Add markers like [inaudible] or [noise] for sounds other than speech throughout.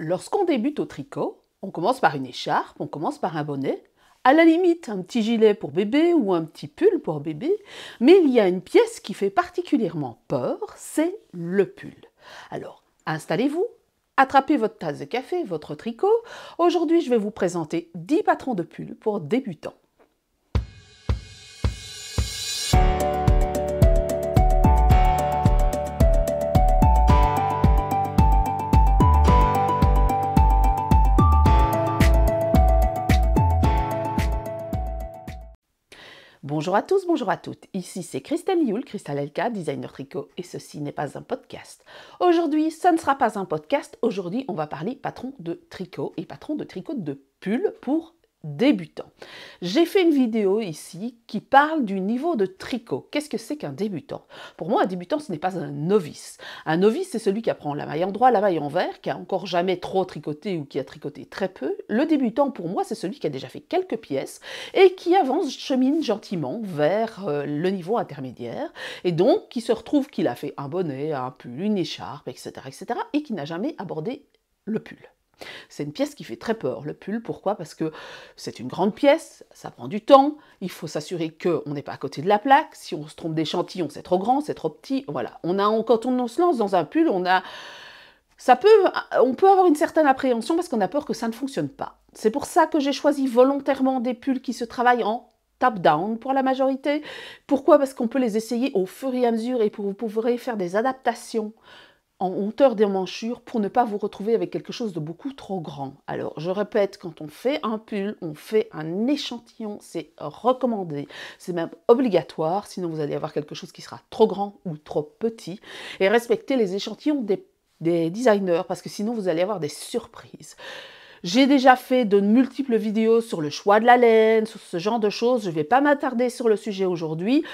Lorsqu'on débute au tricot, on commence par une écharpe, on commence par un bonnet, à la limite un petit gilet pour bébé ou un petit pull pour bébé, mais il y a une pièce qui fait particulièrement peur, c'est le pull. Alors, installez-vous, attrapez votre tasse de café, votre tricot. Aujourd'hui, je vais vous présenter 10 patrons de pull pour débutants. Bonjour à tous, bonjour à toutes. Ici c'est Christelle Lioul, Christelle Elka, designer tricot, et ceci n'est pas un podcast. Aujourd'hui, ce ne sera pas un podcast. Aujourd'hui, on va parler patron de tricot et patron de tricot de pull pour débutant. J'ai fait une vidéo ici qui parle du niveau de tricot. Qu'est-ce que c'est qu'un débutant Pour moi, un débutant, ce n'est pas un novice. Un novice, c'est celui qui apprend la maille en droit, la maille en vert, qui a encore jamais trop tricoté ou qui a tricoté très peu. Le débutant, pour moi, c'est celui qui a déjà fait quelques pièces et qui avance, chemine gentiment vers euh, le niveau intermédiaire et donc qui se retrouve qu'il a fait un bonnet, un pull, une écharpe, etc., etc., et qui n'a jamais abordé le pull. C'est une pièce qui fait très peur, le pull. Pourquoi Parce que c'est une grande pièce, ça prend du temps, il faut s'assurer qu'on n'est pas à côté de la plaque. Si on se trompe d'échantillon, c'est trop grand, c'est trop petit. Voilà. On a, quand on se lance dans un pull, on a. Ça peut, on peut avoir une certaine appréhension parce qu'on a peur que ça ne fonctionne pas. C'est pour ça que j'ai choisi volontairement des pulls qui se travaillent en top-down pour la majorité. Pourquoi Parce qu'on peut les essayer au fur et à mesure et vous pourrez faire des adaptations en hauteur des manchures pour ne pas vous retrouver avec quelque chose de beaucoup trop grand. Alors, je répète, quand on fait un pull, on fait un échantillon, c'est recommandé, c'est même obligatoire, sinon vous allez avoir quelque chose qui sera trop grand ou trop petit. Et respectez les échantillons des, des designers, parce que sinon vous allez avoir des surprises. J'ai déjà fait de multiples vidéos sur le choix de la laine, sur ce genre de choses. Je ne vais pas m'attarder sur le sujet aujourd'hui.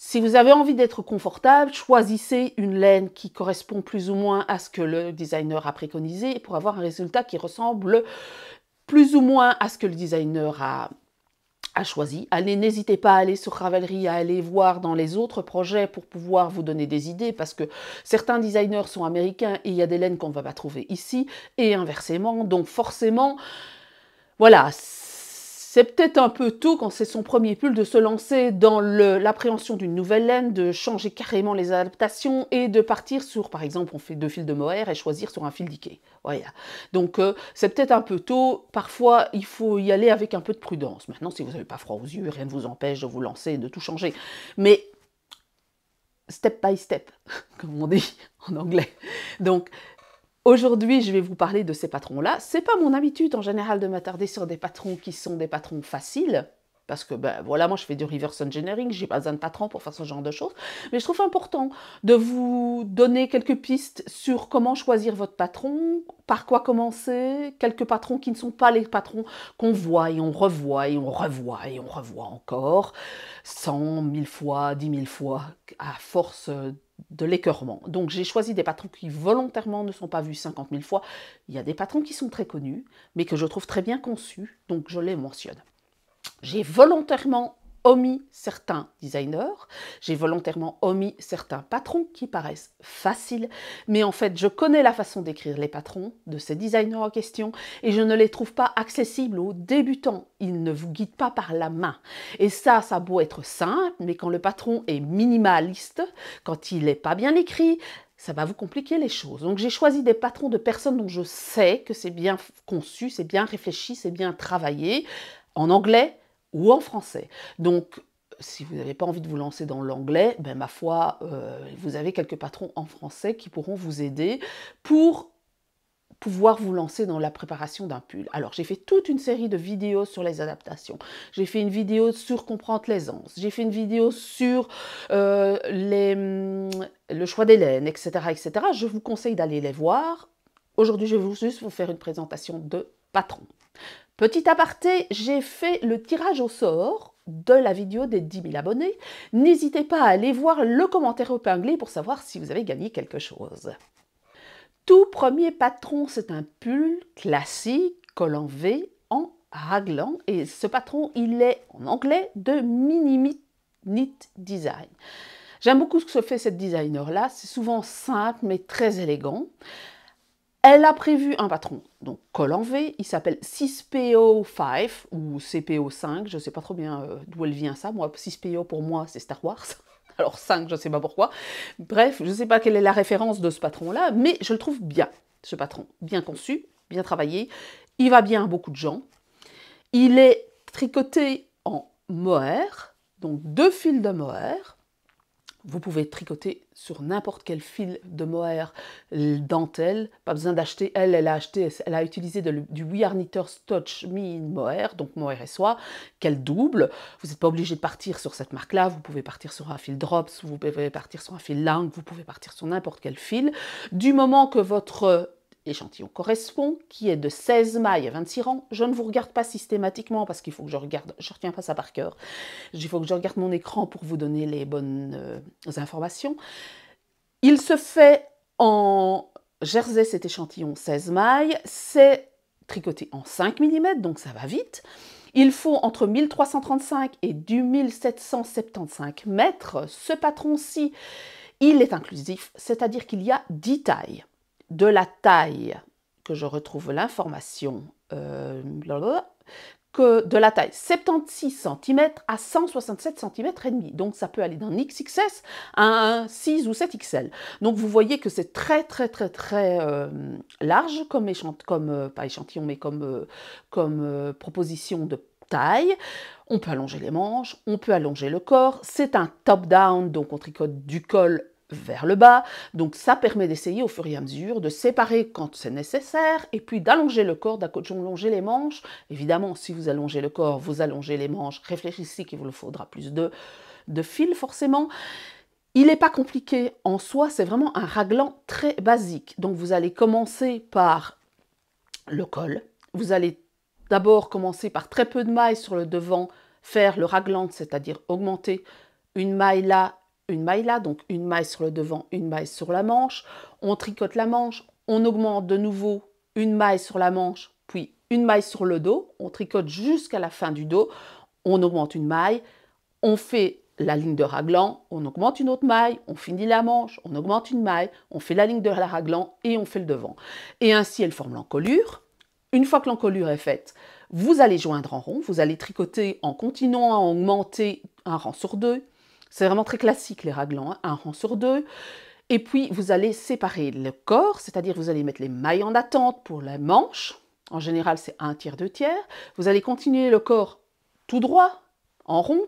Si vous avez envie d'être confortable, choisissez une laine qui correspond plus ou moins à ce que le designer a préconisé pour avoir un résultat qui ressemble plus ou moins à ce que le designer a, choisi. Allez, n'hésitez pas à aller sur Ravelry, à aller voir dans les autres projets pour pouvoir vous donner des idées parce que certains designers sont américains et il y a des laines qu'on ne va pas trouver ici et inversement. Donc forcément, voilà, c'est peut-être un peu tôt quand c'est son premier pull de se lancer dans l'appréhension d'une nouvelle laine, de changer carrément les adaptations et de partir sur, par exemple, on fait deux fils de mohair et choisir sur un fil d'Ike. Voilà. Donc euh, c'est peut-être un peu tôt. Parfois, il faut y aller avec un peu de prudence. Maintenant, si vous n'avez pas froid aux yeux, rien ne vous empêche de vous lancer et de tout changer. Mais step by step, [laughs] comme on dit en anglais. Donc Aujourd'hui, je vais vous parler de ces patrons-là. C'est pas mon habitude en général de m'attarder sur des patrons qui sont des patrons faciles, parce que ben voilà, moi je fais du reverse engineering, j'ai pas besoin de patron pour faire ce genre de choses, mais je trouve important de vous donner quelques pistes sur comment choisir votre patron, par quoi commencer, quelques patrons qui ne sont pas les patrons qu'on voit et on revoit et on revoit et on revoit encore, cent mille fois, dix mille fois, à force de l'écœurement. Donc j'ai choisi des patrons qui volontairement ne sont pas vus 50 000 fois. Il y a des patrons qui sont très connus, mais que je trouve très bien conçus, donc je les mentionne. J'ai volontairement omis certains designers, j'ai volontairement omis certains patrons qui paraissent faciles, mais en fait je connais la façon d'écrire les patrons de ces designers en question et je ne les trouve pas accessibles aux débutants. Ils ne vous guident pas par la main. Et ça, ça a être simple, mais quand le patron est minimaliste, quand il n'est pas bien écrit, ça va vous compliquer les choses. Donc j'ai choisi des patrons de personnes dont je sais que c'est bien conçu, c'est bien réfléchi, c'est bien travaillé. En anglais, ou en français. Donc, si vous n'avez pas envie de vous lancer dans l'anglais, ben, ma foi, euh, vous avez quelques patrons en français qui pourront vous aider pour pouvoir vous lancer dans la préparation d'un pull. Alors, j'ai fait toute une série de vidéos sur les adaptations. J'ai fait une vidéo sur comprendre l'aisance. J'ai fait une vidéo sur euh, mm, le choix des laines, etc., etc. Je vous conseille d'aller les voir. Aujourd'hui, je vais juste vous faire une présentation de patrons. Petit aparté, j'ai fait le tirage au sort de la vidéo des 10 000 abonnés. N'hésitez pas à aller voir le commentaire épinglé pour savoir si vous avez gagné quelque chose. Tout premier patron, c'est un pull classique, col en V, en raglan. Et ce patron, il est en anglais de Minimit Design. J'aime beaucoup ce que fait cette designer-là. C'est souvent simple mais très élégant. Elle a prévu un patron, donc col en V, il s'appelle 6PO5 ou CPO5, je ne sais pas trop bien euh, d'où elle vient ça, moi 6PO pour moi c'est Star Wars, [laughs] alors 5 je ne sais pas pourquoi, bref je ne sais pas quelle est la référence de ce patron là, mais je le trouve bien, ce patron, bien conçu, bien travaillé, il va bien à beaucoup de gens, il est tricoté en mohair, donc deux fils de mohair, vous pouvez tricoter sur n'importe quel fil de mohair dentelle. Pas besoin d'acheter. Elle, elle a acheté, elle a utilisé du We Are Touch Me Mohair, donc mohair et soie, qu'elle double. Vous n'êtes pas obligé de partir sur cette marque-là. Vous pouvez partir sur un fil Drops, vous pouvez partir sur un fil Lang, vous pouvez partir sur n'importe quel fil. Du moment que votre l'échantillon correspond, qui est de 16 mailles à 26 rangs. Je ne vous regarde pas systématiquement parce qu'il faut que je regarde, je ne retiens pas ça par cœur. Il faut que je regarde mon écran pour vous donner les bonnes euh, informations. Il se fait en jersey cet échantillon 16 mailles. C'est tricoté en 5 mm, donc ça va vite. Il faut entre 1335 et 2775 mètres. Ce patron-ci, il est inclusif, c'est-à-dire qu'il y a 10 tailles de la taille, que je retrouve l'information, euh, que de la taille 76 cm à 167 cm et demi. Donc ça peut aller d'un XXS à un 6 ou 7 XL. Donc vous voyez que c'est très très très très euh, large comme échantillon, comme euh, pas échantillon mais comme comme proposition de taille. On peut allonger les manches, on peut allonger le corps. C'est un top down donc on tricote du col vers le bas. Donc ça permet d'essayer au fur et à mesure de séparer quand c'est nécessaire et puis d'allonger le corps, d'allonger les manches. Évidemment, si vous allongez le corps, vous allongez les manches. Réfléchissez qu'il vous faudra plus de, de fil forcément. Il n'est pas compliqué en soi, c'est vraiment un raglan très basique. Donc vous allez commencer par le col. Vous allez d'abord commencer par très peu de mailles sur le devant, faire le raglan, c'est-à-dire augmenter une maille là une maille là, donc une maille sur le devant, une maille sur la manche. On tricote la manche, on augmente de nouveau une maille sur la manche, puis une maille sur le dos. On tricote jusqu'à la fin du dos, on augmente une maille, on fait la ligne de raglan, on augmente une autre maille, on finit la manche, on augmente une maille, on fait la ligne de raglan et on fait le devant. Et ainsi, elle forme l'encolure. Une fois que l'encolure est faite, vous allez joindre en rond, vous allez tricoter en continuant à augmenter un rang sur deux, c'est vraiment très classique les raglans, hein. un rang sur deux. Et puis vous allez séparer le corps, c'est-à-dire vous allez mettre les mailles en attente pour la manche. En général, c'est un tiers, deux tiers. Vous allez continuer le corps tout droit, en rond,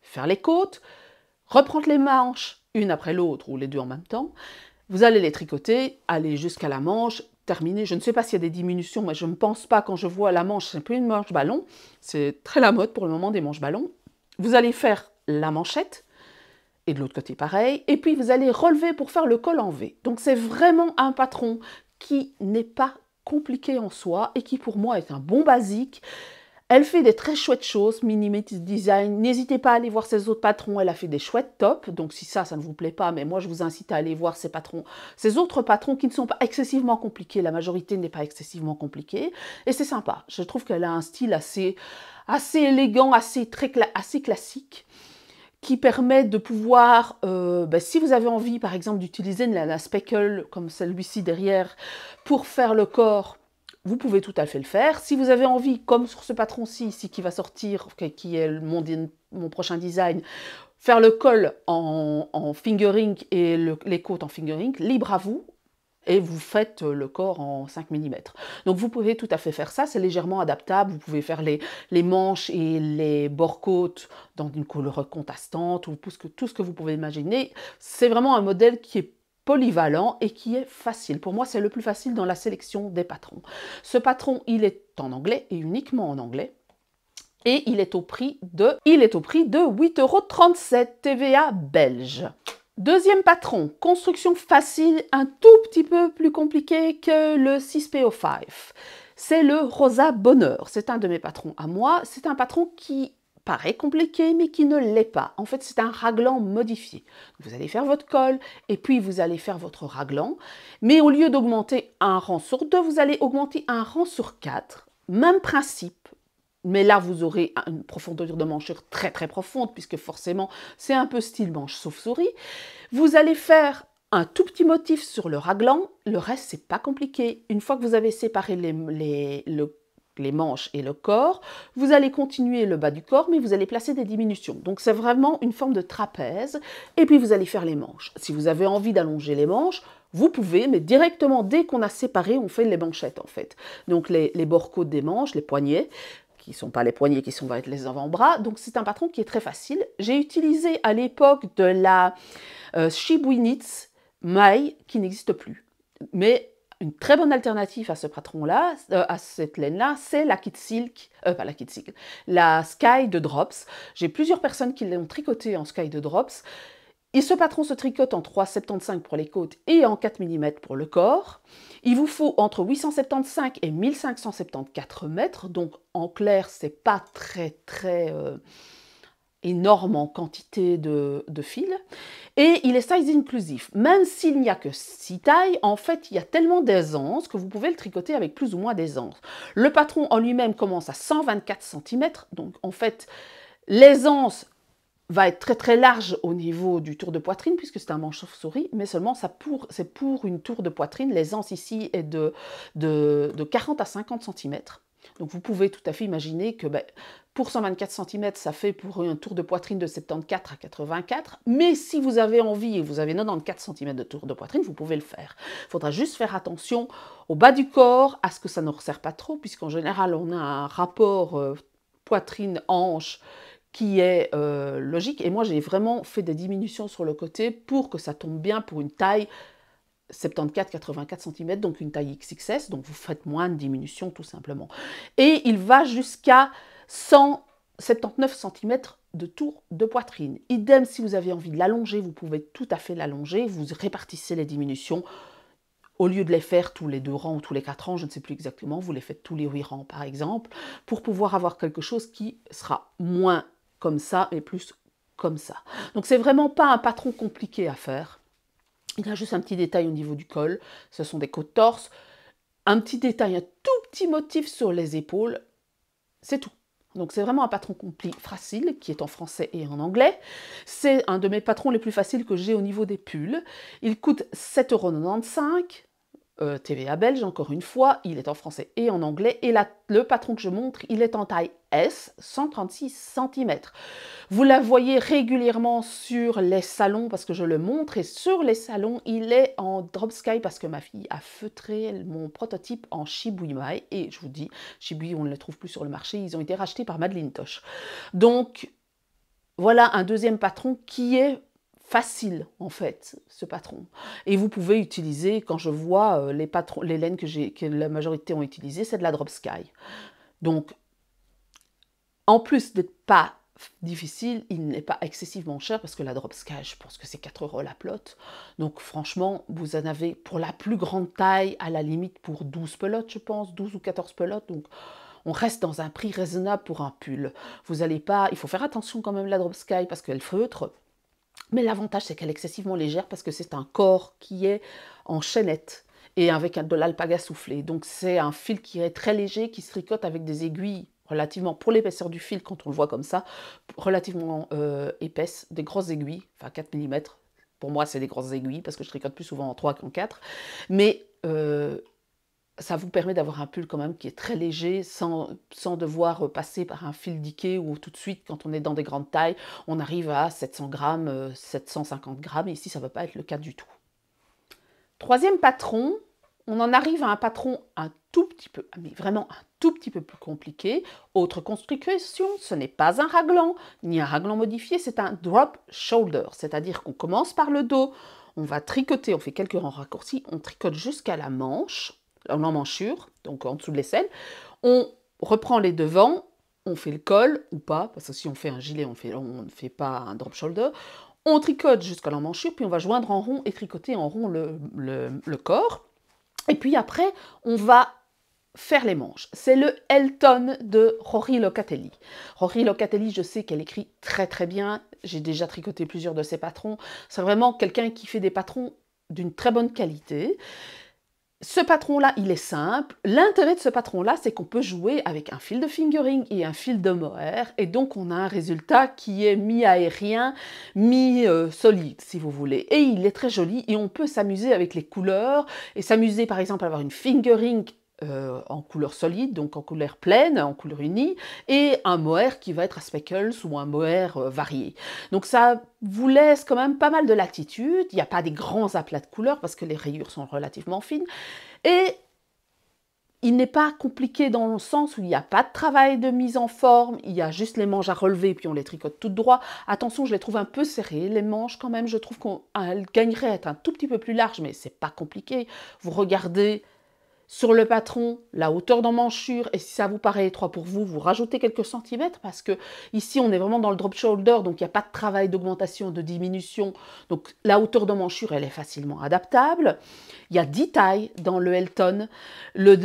faire les côtes, reprendre les manches une après l'autre ou les deux en même temps. Vous allez les tricoter, aller jusqu'à la manche, terminer. Je ne sais pas s'il y a des diminutions, mais je ne pense pas quand je vois la manche, c'est un peu une manche ballon. C'est très la mode pour le moment des manches ballon. Vous allez faire la manchette, et de l'autre côté pareil, et puis vous allez relever pour faire le col en V. Donc c'est vraiment un patron qui n'est pas compliqué en soi et qui pour moi est un bon basique. Elle fait des très chouettes choses, Minimalist Design. N'hésitez pas à aller voir ses autres patrons. Elle a fait des chouettes tops. Donc si ça, ça ne vous plaît pas, mais moi je vous incite à aller voir ses patrons, ses autres patrons qui ne sont pas excessivement compliqués. La majorité n'est pas excessivement compliquée. Et c'est sympa. Je trouve qu'elle a un style assez, assez élégant, assez, très assez classique qui permet de pouvoir, euh, bah, si vous avez envie par exemple d'utiliser la, speckle comme celui-ci derrière pour faire le corps, vous pouvez tout à fait le faire. Si vous avez envie, comme sur ce patron-ci ici qui va sortir, qui est mon, mon prochain design, faire le col en, en fingering et les côtes en fingering, libre à vous et vous faites euh, le corps en 5 mm. Donc vous pouvez tout à fait faire ça, c'est légèrement adaptable, vous pouvez faire les, les manches et les bords côtes dans une couleur contrastante, ou tout ce que vous pouvez imaginer. C'est vraiment un modèle qui est polyvalent et qui est facile. Pour moi, c'est le plus facile dans la sélection des patrons. Ce patron, il est en anglais et uniquement en anglais et il est au prix de, il est au prix de 8,37€ TVA belge. Deuxième patron, construction facile, un tout petit peu plus compliqué que le 6PO5. C'est le Rosa Bonheur. C'est un de mes patrons à moi. C'est un patron qui paraît compliqué, mais qui ne l'est pas. En fait, c'est un raglan modifié. Vous allez faire votre col, et puis vous allez faire votre raglan, mais au lieu d'augmenter un rang sur deux, vous allez augmenter un rang sur quatre. Même principe, mais là, vous aurez une profondeur de manchure très très profonde, puisque forcément, c'est un peu style manche sauf-souris. Vous allez faire un tout petit motif sur le raglan, le reste, c'est pas compliqué. Une fois que vous avez séparé les, les, les manches et le corps. Vous allez continuer le bas du corps, mais vous allez placer des diminutions. Donc c'est vraiment une forme de trapèze. Et puis vous allez faire les manches. Si vous avez envie d'allonger les manches, vous pouvez, mais directement dès qu'on a séparé, on fait les manchettes en fait. Donc les, les bords côtes des manches, les poignets qui ne sont pas les poignets, qui sont, va être les avant-bras. Donc c'est un patron qui est très facile. J'ai utilisé à l'époque de la euh, Shibwinitz maille qui n'existe plus. Mais une très bonne alternative à ce patron-là, euh, à cette laine-là, c'est la Kit Silk, euh, pas la Kit la Sky de Drops. J'ai plusieurs personnes qui l'ont tricoté en Sky de Drops et ce patron se tricote en 3,75 pour les côtes et en 4 mm pour le corps. Il vous faut entre 875 et 1574 mètres, donc en clair, c'est pas très très euh, énorme en quantité de, de Et il est size inclusif. Même s'il n'y a que 6 tailles, en fait, il y a tellement d'aisance que vous pouvez le tricoter avec plus ou moins d'aisance. Le patron en lui-même commence à 124 cm, donc en fait, l'aisance va être très très large au niveau du tour de poitrine puisque c'est un manche souris mais seulement ça pour, c'est pour une tour de poitrine. L'aisance ici est de, de, 40 à 50 cm. Donc vous pouvez tout à fait imaginer que ben, pour 124 cm, ça fait pour un tour de poitrine de 74 à 84, mais si vous avez envie et vous avez 94 cm de tour de poitrine, vous pouvez le faire. Il faudra juste faire attention au bas du corps, à ce que ça ne resserre pas trop, puisqu'en général on a un rapport euh, poitrine-hanche qui est euh, logique. Et moi, j'ai vraiment fait des diminutions sur le côté pour que ça tombe bien pour une taille 74-84 cm, donc une taille XXS. Donc vous faites moins de diminutions tout simplement. Et il va jusqu'à 179 cm de tour de poitrine. Idem, si vous avez envie de l'allonger, vous pouvez tout à fait l'allonger. Vous répartissez les diminutions. Au lieu de les faire tous les deux rangs ou tous les quatre rangs, je ne sais plus exactement, vous les faites tous les huit rangs par exemple, pour pouvoir avoir quelque chose qui sera moins ça et plus comme ça. Donc c'est vraiment pas un patron compliqué à faire. Il y a juste un petit détail au niveau du col, ce sont des côtes torses, un petit détail, un tout petit motif sur les épaules, c'est tout. Donc c'est vraiment un patron compli facile qui est en français et en anglais. C'est un de mes patrons les plus faciles que j'ai au niveau des pulls. Il coûte 7,95 euros TVA euh, belge encore une fois, il est en français et en anglais. Et le patron que je montre, il est en taille 136 cm. Vous la voyez régulièrement sur les salons parce que je le montre et sur les salons, il est en drop sky parce que ma fille a feutré mon prototype en Shibuimai et je vous dis, Shibui, on ne le trouve plus sur le marché, ils ont été rachetés par Madeleine Tosh. Donc voilà un deuxième patron qui est facile en fait ce patron et vous pouvez utiliser quand je vois euh, les patrons les laines que j'ai que la majorité ont utilisé c'est de la drop sky donc en plus d'être pas difficile, il n'est pas excessivement cher parce que la drop sky, je pense que c'est 4 euros la pelote. Donc franchement, vous en avez pour la plus grande taille, à la limite pour 12 pelotes, je pense, 12 ou 14 pelotes. Donc on reste dans un prix raisonnable pour un pull. Vous allez pas, il faut faire attention quand même la drop sky parce qu'elle feutre. Mais l'avantage, c'est qu'elle est excessivement légère parce que c'est un corps qui est en chaînette et avec de l'alpaga soufflé. Donc c'est un fil qui est très léger, qui se tricote avec des aiguilles relativement, pour l'épaisseur du fil, quand on le voit comme ça, relativement euh, épaisse, des grosses aiguilles, enfin 4 mm. Pour moi, c'est des grosses aiguilles parce que je tricote plus souvent en 3 qu'en 4. Mais euh, ça vous permet d'avoir un pull quand même qui est très léger, sans, devoir passer par un fil diqué ou tout de suite, quand on est dans des grandes tailles, on arrive à 700 grammes, 750 euh, grammes. Et ici, ça ne va pas être le cas du tout. Troisième patron, on en arrive à un patron un tout petit peu, mais vraiment un tout petit peu plus compliqué. Autre construction, ce n'est pas un raglan, ni un raglan modifié, c'est un drop shoulder, c'est-à-dire qu'on commence par le dos, on va tricoter, on fait quelques rangs raccourcis, on tricote jusqu'à la manche, l'emmanchure, donc en dessous de l'aisselle, on reprend les devants, on fait le col ou pas, parce que si on fait un gilet, on ne fait pas un drop shoulder, on tricote jusqu'à l'emmanchure, puis on va joindre en rond et tricoter en rond le corps. Et puis après, on va faire les manches. C'est le Elton de Rory Locatelli. Rory Locatelli, je sais qu'elle écrit très très bien. J'ai déjà tricoté plusieurs de ses patrons. C'est vraiment quelqu'un qui fait des patrons d'une très bonne qualité ce patron-là, il est simple. L'intérêt de ce patron-là, c'est qu'on peut jouer avec un fil de fingering et un fil de mohair, et donc on a un résultat qui est mi-aérien, mi-solide, si vous voulez. Et il est très joli, et on peut s'amuser avec les couleurs, et s'amuser par exemple à avoir une fingering euh, en couleur solide, donc en couleur pleine, en couleur unie, et un mohair qui va être à speckles ou un mohair euh, varié. Donc ça vous laisse quand même pas mal de latitude, il n'y a pas des grands aplats de couleurs parce que les rayures sont relativement fines, et il n'est pas compliqué dans le sens où il n'y a pas de travail de mise en forme, il y a juste les manches à relever puis on les tricote tout droit. Attention, je les trouve un peu serrées, les manches quand même, je trouve qu'elles gagneraient à être un tout petit peu plus larges, mais c'est pas compliqué. Vous regardez sur le patron, la hauteur d'emmanchure, et si ça vous paraît étroit pour vous, vous rajoutez quelques centimètres parce que ici on est vraiment dans le drop shoulder, donc il n'y a pas de travail d'augmentation, de diminution. Donc la hauteur d'emmanchure, elle est facilement adaptable. Il y a 10 tailles dans le Elton. Le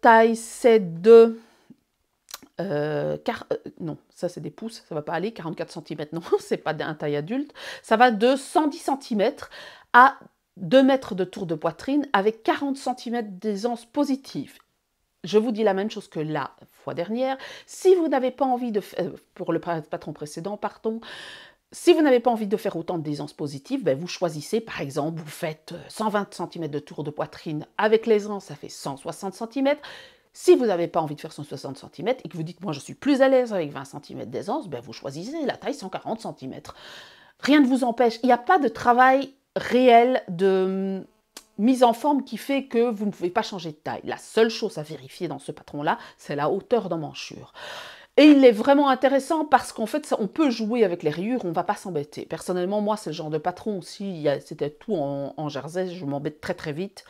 taille, c'est de... car, euh, euh, non, ça c'est des pouces, ça va pas aller, 44 cm, non, [laughs] c'est pas un taille adulte. Ça va de 110 cm à 2 mètres de tour de poitrine avec 40 cm d'aisance positive. Je vous dis la même chose que la fois dernière. Si vous n'avez pas envie de faire, euh, pour le patron précédent, si vous n'avez pas envie de faire autant d'aisance positive, ben, vous choisissez, par exemple, vous faites 120 euh, cm de tour de poitrine avec l'aisance, ça fait 160 cm. Si vous n'avez pas envie de faire 160 cm et que vous dites, moi je suis plus à l'aise avec 20 cm d'aisance, ben vous choisissez la taille 140 cm. Rien ne vous empêche, il n'y a pas de travail réelle de hum, mise en forme qui fait que vous ne pouvez pas changer de taille. La seule chose à vérifier dans ce patron-là, c'est la hauteur d'emmanchure. Et il est vraiment intéressant parce qu'en fait, on peut jouer avec les rayures, on ne va pas s'embêter. Personnellement, moi, c'est le genre de patron, si c'était tout en, jersey, je m'embête très très vite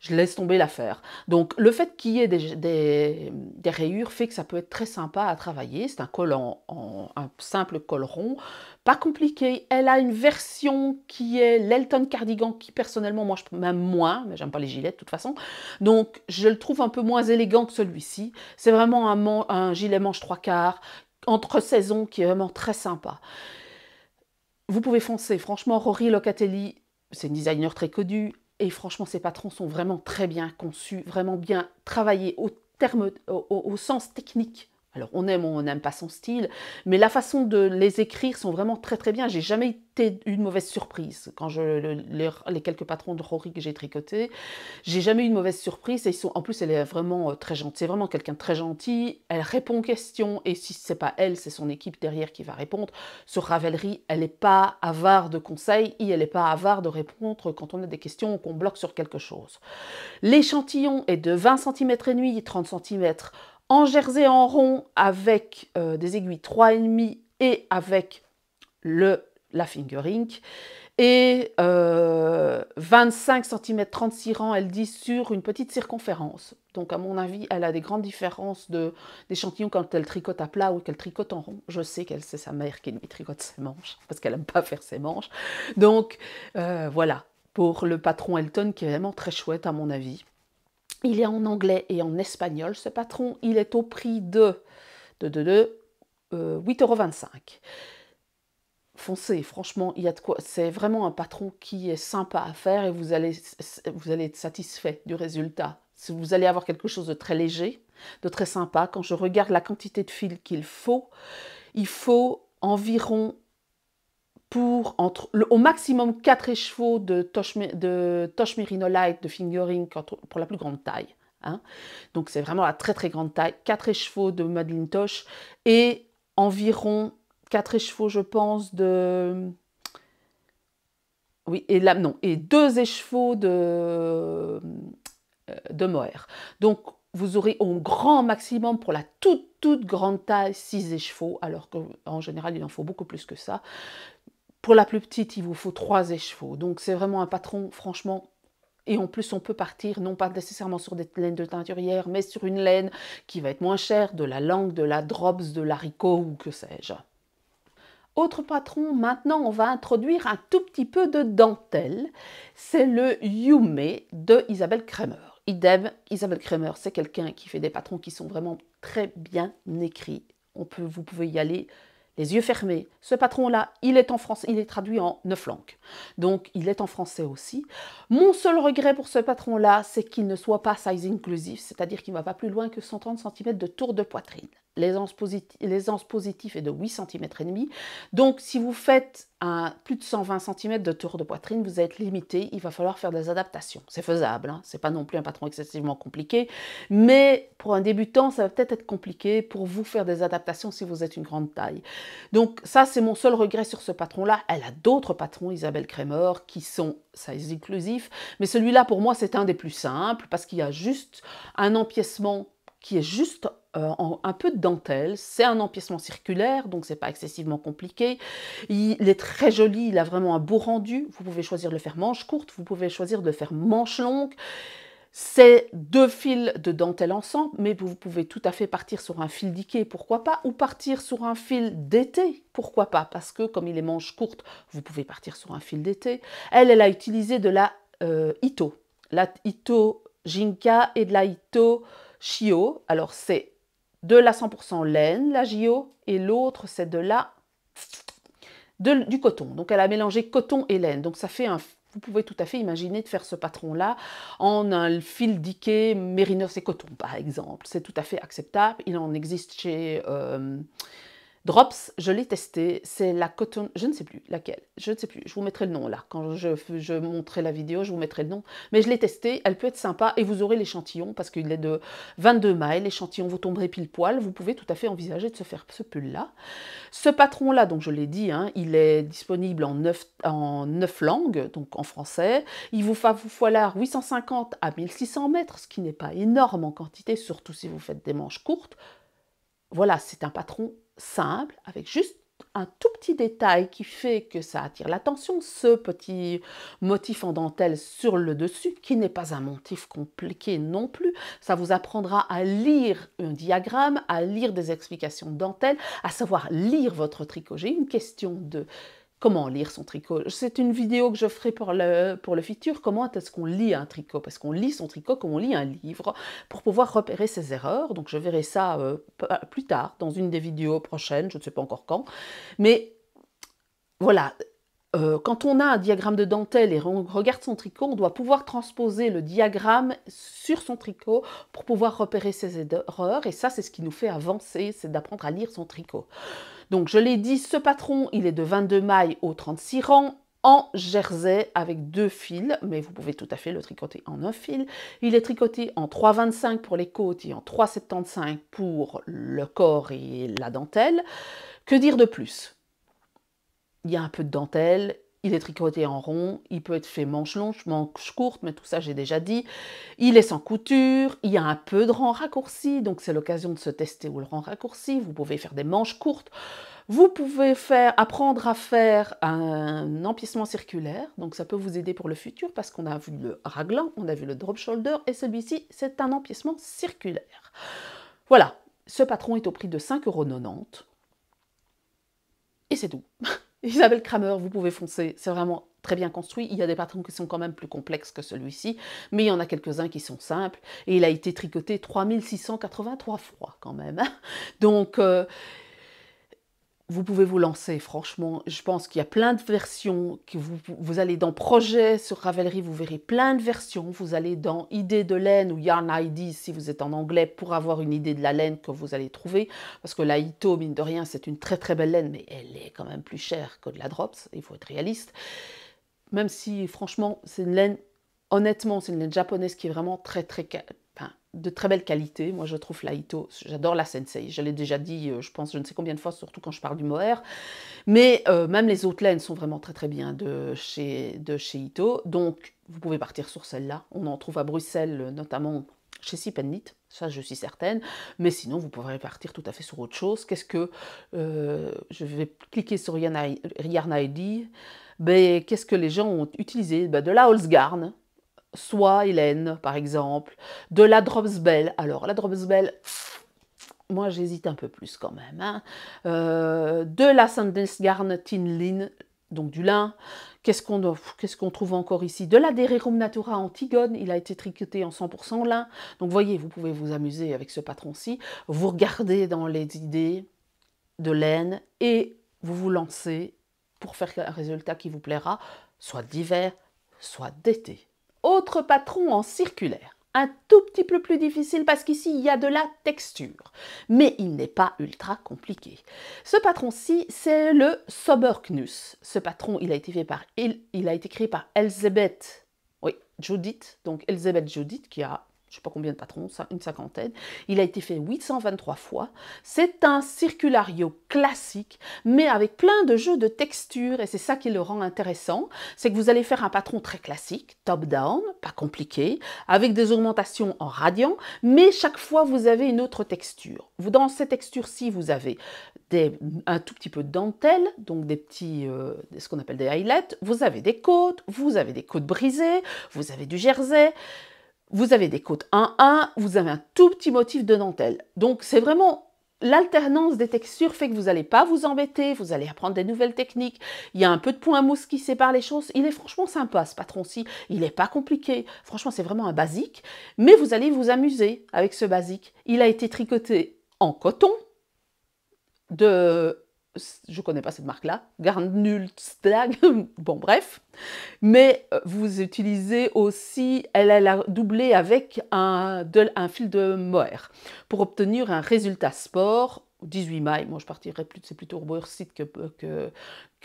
je laisse tomber l'affaire. Donc le fait qu'il y ait des, rayures fait que ça peut être très sympa à travailler. C'est un col en, un simple col rond, pas compliqué. Elle a une version qui est l'Elton Cardigan, qui personnellement, moi, je même moins, mais j'aime pas les gilets de toute façon. Donc, je le trouve un peu moins élégant que celui-ci. C'est vraiment un, un, gilet manche trois quarts, entre saisons, qui est vraiment très sympa. Vous pouvez foncer. Franchement, Rory Locatelli, c'est une designer très connu, Et franchement, ses patrons sont vraiment très bien conçus, vraiment bien travaillés au, terme, au sens technique alors on aime ou on n'aime pas son style, mais la façon de les écrire sont vraiment très très bien. J'ai jamais été une mauvaise surprise quand je les, quelques patrons de Rory que j'ai tricotés, j'ai jamais eu une mauvaise surprise. Et ils sont en plus elle est vraiment euh, très gentille, c'est vraiment quelqu'un de très gentil. Elle répond aux questions et si c'est pas elle, c'est son équipe derrière qui va répondre. Sur Ravelry, elle n'est pas avare de conseils et elle n'est pas avare de répondre quand on a des questions ou qu'on bloque sur quelque chose. L'échantillon est de 20 cm et demi, 30 cm en jersey en rond avec euh, des aiguilles 3,5 et avec le, la fingering et 25 cm 36 rangs, elle dit, sur une petite circonférence. Donc, à mon avis, elle a des grandes différences d'échantillons quand elle tricote à plat ou qu'elle tricote en rond. Je sais qu'elle c'est sa mère qui lui tricote ses manches, parce qu'elle n'aime pas faire ses manches. Donc, euh, voilà, pour le patron Elton, qui est vraiment très chouette, à mon avis. Il est en anglais et en espagnol, ce patron. Il est au prix de, de, de, euh, Foncez, franchement, il y a de quoi. C'est vraiment un patron qui est sympa à faire et vous allez, vous allez être satisfait du résultat. Vous allez avoir quelque chose de très léger, de très sympa. Quand je regarde la quantité de fil qu'il faut, il faut environ pour entre, au maximum 4 échevaux de Tosh, de tosh de fingering pour la plus grande taille. Hein. Donc c'est vraiment la très très grande taille, 4 échevaux de Madeline Tosh et environ 4 échevaux je pense de... Oui, et là, non, et 2 échevaux de, euh, de Moher. Donc vous aurez au grand maximum pour la toute toute grande taille 6 échevaux, alors qu'en général il en faut beaucoup plus que ça. Pour la plus petite, il vous faut trois échevaux. Donc c'est vraiment un patron, franchement, et en plus, on peut partir non pas nécessairement sur des laines de teinturière, mais sur une laine qui va être moins chère, de la langue, de la drops, de l'haricot ou que sais-je. Autre patron, maintenant on va introduire un tout petit peu de dentelle. C'est le Yume de Isabelle Kramer. Idem, Isabelle Kramer, c'est quelqu'un qui fait des patrons qui sont vraiment très bien écrits. On peut, vous pouvez y aller les yeux fermés. Ce patron-là, il est en France, il est traduit en neuf langues. Donc, il est en français aussi. Mon seul regret pour ce patron-là, c'est qu'il ne soit pas size inclusif, c'est-à-dire qu'il ne va pas plus loin que 130 cm de tour de poitrine. L'aisance positive, est de 8 cm et demi. Donc, si vous faites plus de 120 cm de tour de poitrine, vous êtes limité, il va falloir faire des adaptations. C'est faisable, hein. c'est pas non plus un patron excessivement compliqué, mais pour un débutant, ça va peut-être être compliqué pour vous faire des adaptations si vous êtes une grande taille. Donc ça, c'est mon seul regret sur ce patron-là. Elle a d'autres patrons, Isabelle Crémer, qui sont size inclusif, mais celui-là, pour moi, c'est un des plus simples, parce qu'il y a juste un empiècement qui est juste euh, un peu de dentelle. C'est un empiècement circulaire, donc c'est pas excessivement compliqué. Il, est très joli, il a vraiment un beau rendu. Vous pouvez choisir de le faire manche courte, vous pouvez choisir de faire manche longue. C'est deux fils de dentelle ensemble, mais vous pouvez tout à fait partir sur un fil diqué, pourquoi pas, ou partir sur un fil d'été, pourquoi pas, parce que comme il est manche courte, vous pouvez partir sur un fil d'été. Elle, elle a utilisé de la euh, Ito, la Ito Jinka et de la Ito Chio, alors c'est de la 100% laine, la Gio, et l'autre c'est de la du coton. Donc elle a mélangé coton et laine. Donc ça fait un vous pouvez tout à fait imaginer de faire ce patron-là en un fil diqué mérinos et coton, par exemple. C'est tout à fait acceptable. Il en existe chez euh, Drops, je l'ai testé, c'est la coton, je ne sais plus laquelle, je ne sais plus, je vous mettrai le nom là, quand je, montrerai la vidéo, je vous mettrai le nom, mais je l'ai testé, elle peut être sympa et vous aurez l'échantillon parce qu'il est de 22 mailles, l'échantillon vous tomberez pile poil, vous pouvez tout à fait envisager de se faire ce pull là. Ce patron là, donc je l'ai dit, hein, il est disponible en 9, en langues, donc en français, il vous faut vous voilà 850 à 1600 mètres, ce qui n'est pas énorme en quantité, surtout si vous faites des manches courtes. Voilà, c'est un patron simple, avec juste un tout petit détail qui fait que ça attire l'attention, ce petit motif en dentelle sur le dessus, qui n'est pas un motif compliqué non plus. Ça vous apprendra à lire un diagramme, à lire des explications de dentelle, à savoir lire votre tricot. une question de Comment lire son tricot C'est une vidéo que je ferai pour le, pour le futur. Comment est-ce qu'on lit un tricot Parce qu'on lit son tricot comme on lit un livre pour pouvoir repérer ses erreurs. Donc je verrai ça euh, plus tard dans une des vidéos prochaines, je ne sais pas encore quand. Mais voilà, euh, quand on a un diagramme de dentelle et on regarde son tricot, on doit pouvoir transposer le diagramme sur son tricot pour pouvoir repérer ses erreurs. Et ça, c'est ce qui nous fait avancer, c'est d'apprendre à lire son tricot. Donc, je l'ai dit, ce patron, il est de 22 mailles au 36 rangs en jersey avec deux fils, mais vous pouvez tout à fait le tricoter en un fil. Il est tricoté en 3,25 pour les côtes et en 3,75 pour le corps et la dentelle. Que dire de plus il y a un peu de dentelle, il est tricoté en rond, il peut être fait manche longue, manche courte, mais tout ça j'ai déjà dit. Il est sans couture, il y a un peu de rang raccourci, donc c'est l'occasion de se tester où le rang raccourci. Vous pouvez faire des manches courtes, vous pouvez faire, apprendre à faire un empiècement circulaire, donc ça peut vous aider pour le futur parce qu'on a vu le raglan, on a vu le drop shoulder et celui-ci c'est un empiècement circulaire. Voilà, ce patron est au prix de 5,90€ et c'est tout. [laughs] Isabelle Kramer, vous pouvez foncer, c'est vraiment très bien construit. Il y a des patrons qui sont quand même plus complexes que celui-ci, mais il y en a quelques-uns qui sont simples. Et il a été tricoté 3683 fois quand même. Hein. Donc, euh, vous pouvez vous lancer, franchement. Je pense qu'il y a plein de versions. Que vous, vous allez dans Projet sur Ravelry, vous verrez plein de versions. Vous allez dans Idée de laine ou Yarn ID si vous êtes en anglais pour avoir une idée de la laine que vous allez trouver. Parce que la Ito, mine de rien, c'est une très très belle laine, mais elle est quand même plus chère que de la Drops. Il faut être réaliste. Même si, franchement, c'est une laine, honnêtement, c'est une laine japonaise qui est vraiment très très, de très belle qualité. Moi, je trouve la Ito, j'adore la Sensei. Je l'ai déjà dit, euh, je pense, je ne sais combien de fois, surtout quand je parle du Mohair. Mais euh, même les autres laines sont vraiment très très bien de chez, de chez Ito. Donc, vous pouvez partir sur celle-là. On en trouve à Bruxelles, notamment chez Sipennit, ça je suis certaine, mais sinon vous pourrez partir tout à fait sur autre chose. Qu'est-ce que euh, je vais cliquer sur Rihanna, ID ben, Qu'est-ce que les gens ont utilisé ben, De la Holzgarn, soit Hélène, par exemple, de la Dropsbell. Alors, la Dropsbell, moi j'hésite un peu plus quand même. Hein. Euh, de la Garnetine Tinlin, donc du lin. Qu'est-ce qu'on qu'est-ce qu'on trouve encore ici De la Dererum Natura Antigone, il a été tricoté en 100% lin. Donc voyez, vous pouvez vous amuser avec ce patron-ci. Vous regardez dans les idées de laine et vous vous lancez pour faire un résultat qui vous plaira, soit d'hiver, soit d'été. Autre patron en circulaire. Un tout petit peu plus difficile parce qu'ici il y a de la texture, mais il n'est pas ultra compliqué. Ce patron-ci, c'est le Soberknus. Ce patron, il a été fait par il, il a été créé par Elzebeth, oui, Judith, donc Elzebeth Judith qui a je ne sais pas combien de patrons, une cinquantaine. Il a été fait 823 fois. C'est un circulario classique, mais avec plein de jeux de textures, et c'est ça qui le rend intéressant. C'est que vous allez faire un patron très classique, top-down, pas compliqué, avec des augmentations en radiant, mais chaque fois vous avez une autre texture. Vous, dans cette texture-ci, vous avez un tout petit peu de dentelle, donc des petits, euh, ce qu'on appelle des highlights. Vous avez des côtes, vous avez des côtes brisées, vous avez du jersey. Vous avez des côtes 1-1, vous avez un tout petit motif de dentelle. Donc c'est vraiment l'alternance des textures fait que vous n'allez pas vous embêter, vous allez apprendre des nouvelles techniques. Il y a un peu de point mousse qui sépare les choses. Il est franchement sympa ce patron-ci. Il n'est pas compliqué. Franchement, c'est vraiment un basique. Mais vous allez vous amuser avec ce basique. Il a été tricoté en coton de je connais pas cette marque-là, Garnulstag, [laughs] bon bref, mais euh, vous utilisez aussi, elle, a doublé avec un, un fil de mohair pour obtenir un résultat sport 18 mailles, moi je partirais plus, c'est plutôt au que, euh, que,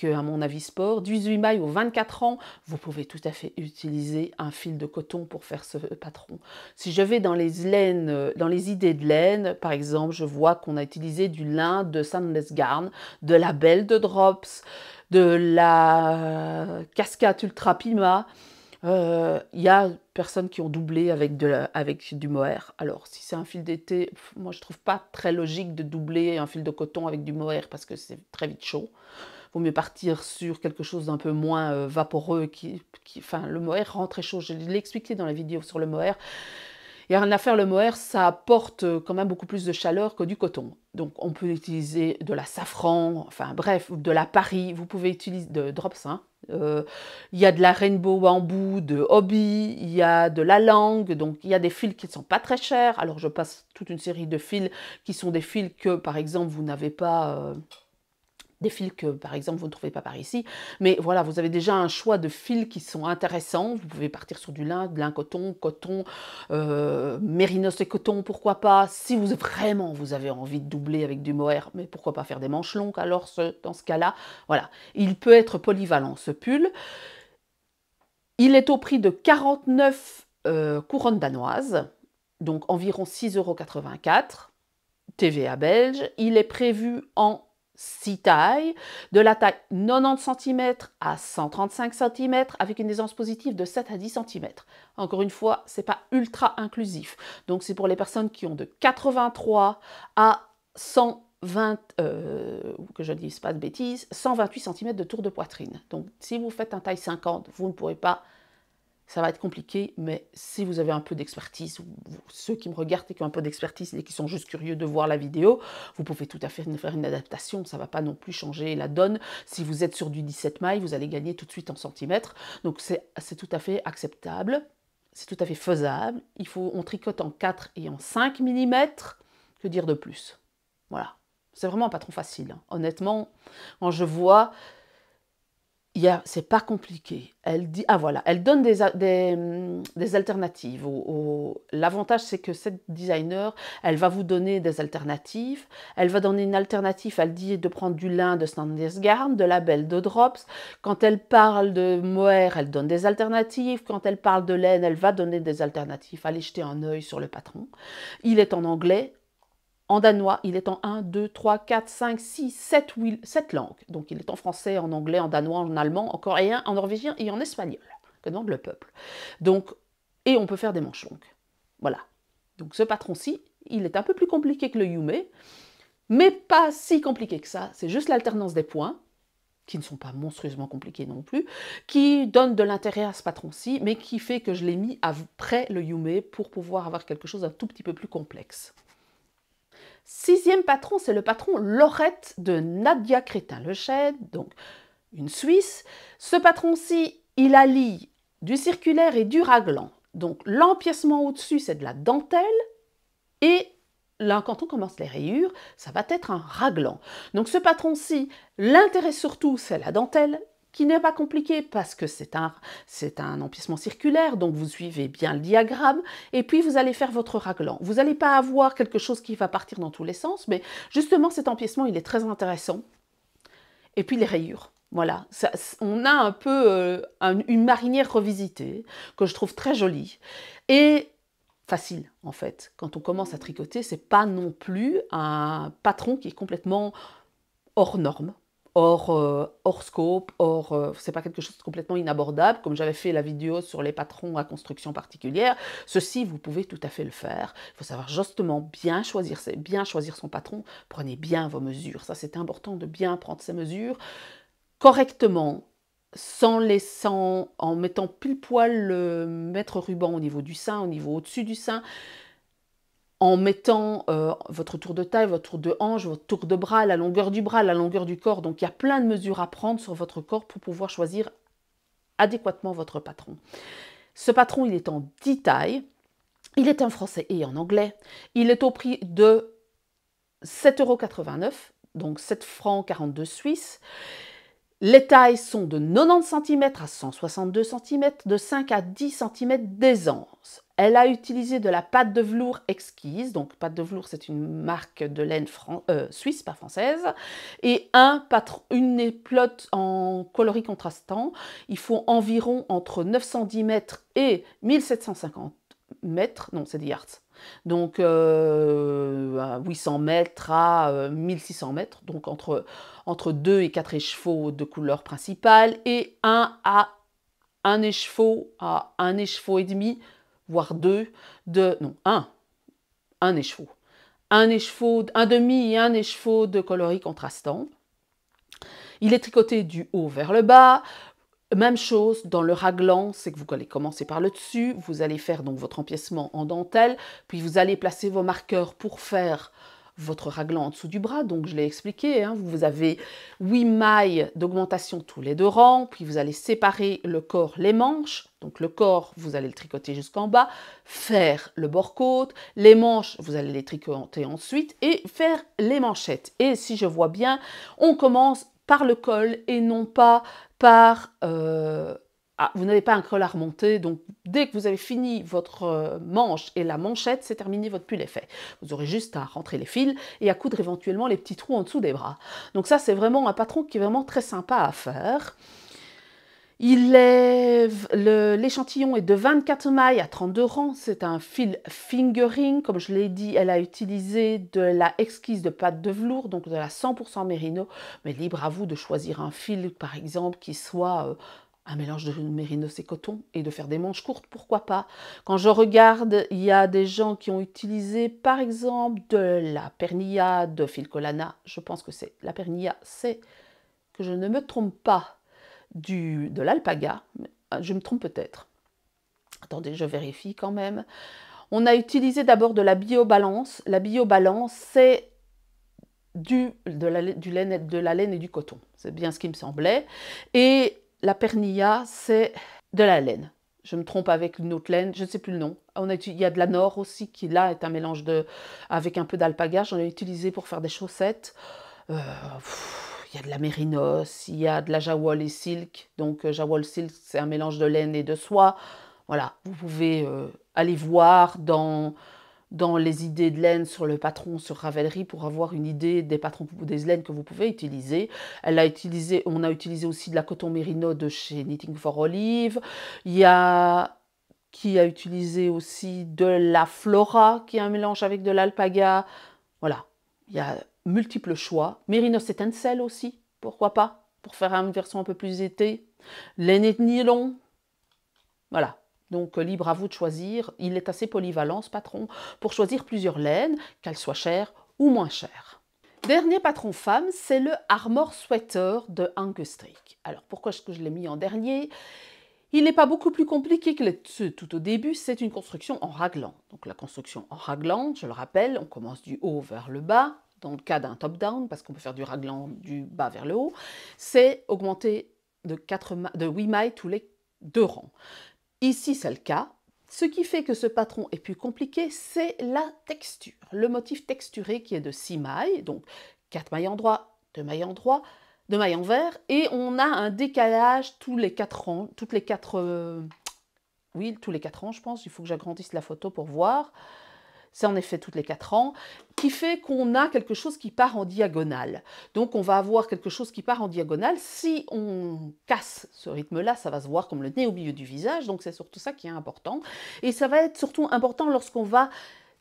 que, à mon avis sport. 18 mailles aux 24 ans, vous pouvez tout à fait utiliser un fil de coton pour faire ce patron. Si je vais dans les laines, euh, dans les idées de laine, par exemple, je vois qu'on a utilisé du lin de Sandless Garn, de la Belle de Drops, de la euh, Cascade Ultra Pima, il euh, y a personnes qui ont doublé avec, de avec du mohair. Alors, si c'est un fil d'été, moi je trouve pas très logique de doubler un fil de coton avec du mohair parce que c'est très vite chaud. Vaut mieux partir sur quelque chose d'un peu moins euh, vaporeux. Qui, enfin, le mohair rend très chaud. Je l'ai expliqué dans la vidéo sur le mohair. Il en a le mohair, ça apporte euh, quand même beaucoup plus de chaleur que du coton. Donc on peut utiliser de la safran, enfin bref, de la Paris, vous pouvez utiliser de drops. Hein. Euh, il y a de la rainbow bambou, de hobby, il y a de la langue, donc il y a des fils qui ne sont pas très chers. Alors je passe toute une série de fils qui sont des fils que par exemple vous n'avez pas... Euh, des fils que, par exemple, vous ne trouvez pas par ici. Mais voilà, vous avez déjà un choix de fils qui sont intéressants. Vous pouvez partir sur du lin, de lin coton, coton, euh, mérinos et coton, pourquoi pas. Si vous vraiment vous avez envie de doubler avec du mohair, mais pourquoi pas faire des manches longues alors dans ce cas-là. Voilà, il peut être polyvalent ce pull. Il est au prix de 49 euh, couronnes danoises, donc environ 6,84 euros. TVA belge, il est prévu en 6 tailles, de la taille 90 cm à 135 cm avec une aisance positive de 7 à 10 cm. Encore une fois, c'est pas ultra inclusif. Donc c'est pour les personnes qui ont de 83 à 120 euh, que je ne dise pas de bêtises, 128 cm de tour de poitrine. Donc si vous faites un taille 50, vous ne pourrez pas ça va être compliqué, mais si vous avez un peu d'expertise, ceux qui me regardent et qui ont un peu d'expertise et qui sont juste curieux de voir la vidéo, vous pouvez tout à fait faire une adaptation, ça ne va pas non plus changer la donne. Si vous êtes sur du 17 mailles, vous allez gagner tout de suite en centimètres, donc c'est tout à fait acceptable, c'est tout à fait faisable. Il faut, on tricote en 4 et en 5 mm, que dire de plus Voilà, c'est vraiment pas trop facile. Hein. Honnêtement, quand je vois c'est pas compliqué. Elle dit, ah voilà, elle donne des, alternatives. L'avantage, c'est que cette designer, elle va vous donner des alternatives. Elle va donner une alternative, elle dit de prendre du lin de Standard de la belle de Drops. Quand elle parle de mohair, elle donne des alternatives. Quand elle parle de laine, elle va donner des alternatives. Allez jeter un œil sur le patron. Il est en anglais, en danois, il est en 1, 2, 3, 4, 5, 6, 7, 7 langues. Donc il est en français, en anglais, en danois, en allemand, en coréen, en norvégien et en espagnol, que demande le peuple. Donc, et on peut faire des manchons. Voilà. Donc ce patron-ci, il est un peu plus compliqué que le yume, mais pas si compliqué que ça. C'est juste l'alternance des points, qui ne sont pas monstrueusement compliqués non plus, qui donne de l'intérêt à ce patron-ci, mais qui fait que je l'ai mis après le yume pour pouvoir avoir quelque chose d'un tout petit peu plus complexe. Sixième patron, c'est le patron Lorette de Nadia Crétin-Lechède, donc une Suisse. Ce patron-ci, il allie du circulaire et du raglan. Donc l'empiècement au-dessus, c'est de la dentelle. Et là, quand on commence les rayures, ça va être un raglan. Donc ce patron-ci, l'intérêt surtout, c'est la dentelle qui n'est pas compliqué parce que c'est un, c'est un circulaire, donc vous suivez bien le diagramme, et puis vous allez faire votre raglan. Vous n'allez pas avoir quelque chose qui va partir dans tous les sens, mais justement cet empiècement, il est très intéressant. Et puis les rayures. Voilà, on a un peu euh, une marinière revisitée que je trouve très jolie et facile en fait. Quand on commence à tricoter, c'est pas non plus un patron qui est complètement hors norme. Or euh, hors scope, euh, c'est pas quelque chose de complètement inabordable, comme j'avais fait la vidéo sur les patrons à construction particulière. Ceci, vous pouvez tout à fait le faire. Il faut savoir justement bien choisir, bien choisir son patron. Prenez bien vos mesures. Ça, c'est important de bien prendre ses mesures correctement, sans laissant, en mettant pile poil le maître ruban au niveau du sein, au niveau au-dessus du sein en mettant euh, votre tour de taille, votre tour de hanche, votre tour de bras, la longueur du bras, la longueur du corps. Donc il y a plein de mesures à prendre sur votre corps pour pouvoir choisir adéquatement votre patron. Ce patron, il est en 10 tailles. Il est en français et en anglais. Il est au prix de euros, donc 7 francs 42 suisses. Les tailles sont de 90 cm à 162 cm, de 5 à 10 cm d'aisance. Elle a utilisé de la pâte de velours exquise, donc pâte de velours c'est une marque de laine euh, suisse, pas française, et un une éplote en coloris contrastant. Il faut environ entre 910 mètres et 1750 mètres, non c'est des yards, donc 800 euh, mètres à 1600 euh, mètres, donc entre, entre 2 et 4 échevaux de couleur principale et un à un écheveau à un écheveau et demi voire deux, de, non, un, un écheveau. Un écheveau, un demi et un écheveau de coloris contrastant. Il est tricoté du haut vers le bas. Même chose dans le raglan, c'est que vous allez commencer par le dessus, vous allez faire donc votre empiècement en dentelle, puis vous allez placer vos marqueurs pour faire votre raglan en dessous du bras, donc je l'ai expliqué, hein, vous avez 8 mailles d'augmentation tous les deux rangs, puis vous allez séparer le corps, les manches, donc le corps, vous allez le tricoter jusqu'en bas, faire le bord-côte, les manches, vous allez les tricoter ensuite, et faire les manchettes. Et si je vois bien, on commence par le col et non pas par euh, ah, vous n'avez pas un col à remonter, donc dès que vous avez fini votre euh, manche et la manchette, c'est terminé, votre pull est fait. Vous aurez juste à rentrer les fils et à coudre éventuellement les petits trous en dessous des bras. Donc ça, c'est vraiment un patron qui est vraiment très sympa à faire. Il l'échantillon est de 24 mailles à 32 rangs. C'est un fil fingering. Comme je l'ai dit, elle a utilisé de la exquise de pâte de velours, donc de la 100% mérino. Mais libre à vous de choisir un fil, par exemple, qui soit euh, un mélange de mérinos et coton et de faire des manches courtes, pourquoi pas. Quand je regarde, il y a des gens qui ont utilisé par exemple de la pernilla de Filcolana, je pense que c'est la pernilla, c'est que je ne me trompe pas du, de l'alpaga, ah, je me trompe peut-être. Attendez, je vérifie quand même. On a utilisé d'abord de la biobalance. La biobalance, c'est du, de, la, du laine, de la laine et du coton. C'est bien ce qui me semblait. Et la pernilla, c'est de la laine. Je me trompe avec une autre laine, je ne sais plus le nom. On il y a de la nord aussi qui là est un mélange de avec un peu d'alpaga. J'en ai utilisé pour faire des chaussettes. Euh, il y a de la mérinos, il y a de la jawol et silk. Donc euh, jawol silk, c'est un mélange de laine et de soie. Voilà, vous pouvez euh, aller voir dans dans les idées de laine sur le patron, sur Ravelry, pour avoir une idée des patrons des laines que vous pouvez utiliser. Elle a utilisé, on a utilisé aussi de la coton mérino de chez Knitting for Olive. Il y a qui a utilisé aussi de la flora, qui est un mélange avec de l'alpaga. Voilà, il y a multiples choix. Mérino sel aussi, pourquoi pas, pour faire une version un peu plus été. Laine et nylon, voilà, donc euh, libre à vous de choisir. Il est assez polyvalent ce patron pour choisir plusieurs laines, qu'elles soient chères ou moins chères. Dernier patron femme, c'est le Armor Sweater de Angestrick. Alors pourquoi est-ce que je l'ai mis en dernier il n'est pas beaucoup plus compliqué que le tout au début, c'est une construction en raglan. Donc la construction en raglan, je le rappelle, on commence du haut vers le bas, dans le cas d'un top-down, parce qu'on peut faire du raglan du bas vers le haut, c'est augmenter de, 4 de 8 mailles tous les deux rangs. Ici, c'est le cas. Ce qui fait que ce patron est plus compliqué, c'est la texture, le motif texturé qui est de 6 mailles, donc 4 mailles en droit, 2 mailles en droit, 2 mailles en vert, et on a un décalage tous les 4 ans, toutes les euh, tous les 4 ans, je pense, il faut que j'agrandisse la photo pour voir c'est en effet toutes les quatre ans, qui fait qu'on a quelque chose qui part en diagonale. Donc on va avoir quelque chose qui part en diagonale. Si on casse ce rythme-là, ça va se voir comme le nez au milieu du visage, donc c'est surtout ça qui est important. Et ça va être surtout important lorsqu'on va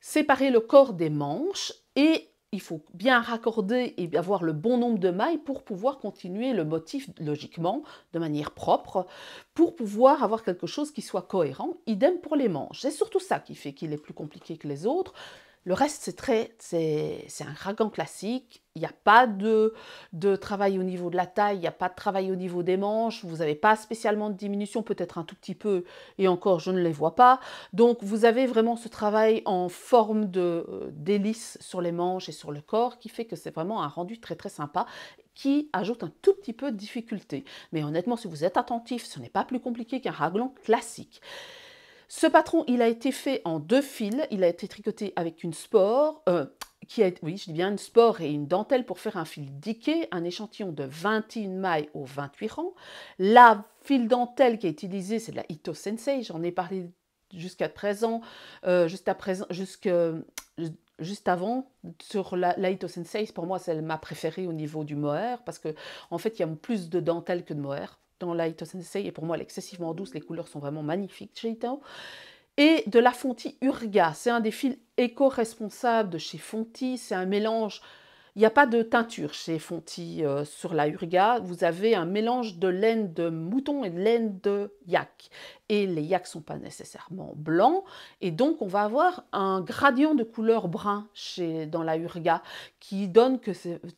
séparer le corps des manches et il faut bien raccorder et avoir le bon nombre de mailles pour pouvoir continuer le motif logiquement, de manière propre, pour pouvoir avoir quelque chose qui soit cohérent. Idem pour les manches. C'est surtout ça qui fait qu'il est plus compliqué que les autres. Le reste, c'est très, c'est un ragan classique il n'y a pas de, de, travail au niveau de la taille, il n'y a pas de travail au niveau des manches, vous n'avez pas spécialement de diminution, peut-être un tout petit peu, et encore je ne les vois pas. Donc vous avez vraiment ce travail en forme euh, d'hélice sur les manches et sur le corps qui fait que c'est vraiment un rendu très très sympa qui ajoute un tout petit peu de difficulté. Mais honnêtement, si vous êtes attentif, ce n'est pas plus compliqué qu'un raglan classique. Ce patron, il a été fait en deux fils. Il a été tricoté avec une sport, euh, qui est, oui, je dis bien une spore et une dentelle pour faire un fil diqué, un échantillon de 21 mailles aux 28 rangs. La fil dentelle qui est utilisée, c'est de la Ito Sensei, j'en ai parlé jusqu'à présent, euh, juste, présent jusque, juste avant, sur la, la Ito Sensei, pour moi, c'est ma préférée au niveau du mohair, parce que en fait, il y a plus de dentelle que de mohair dans la Ito Sensei, et pour moi, elle est excessivement douce, les couleurs sont vraiment magnifiques chez Ito et de la Fonti Urga. C'est un des fils éco-responsables de chez Fonti. C'est un mélange il n'y a pas de teinture chez Fonti euh, sur la Urga. Vous avez un mélange de laine de mouton et de laine de yak. Et les yaks ne sont pas nécessairement blancs. Et donc, on va avoir un gradient de couleur brun chez, dans la Hurga qui donne, que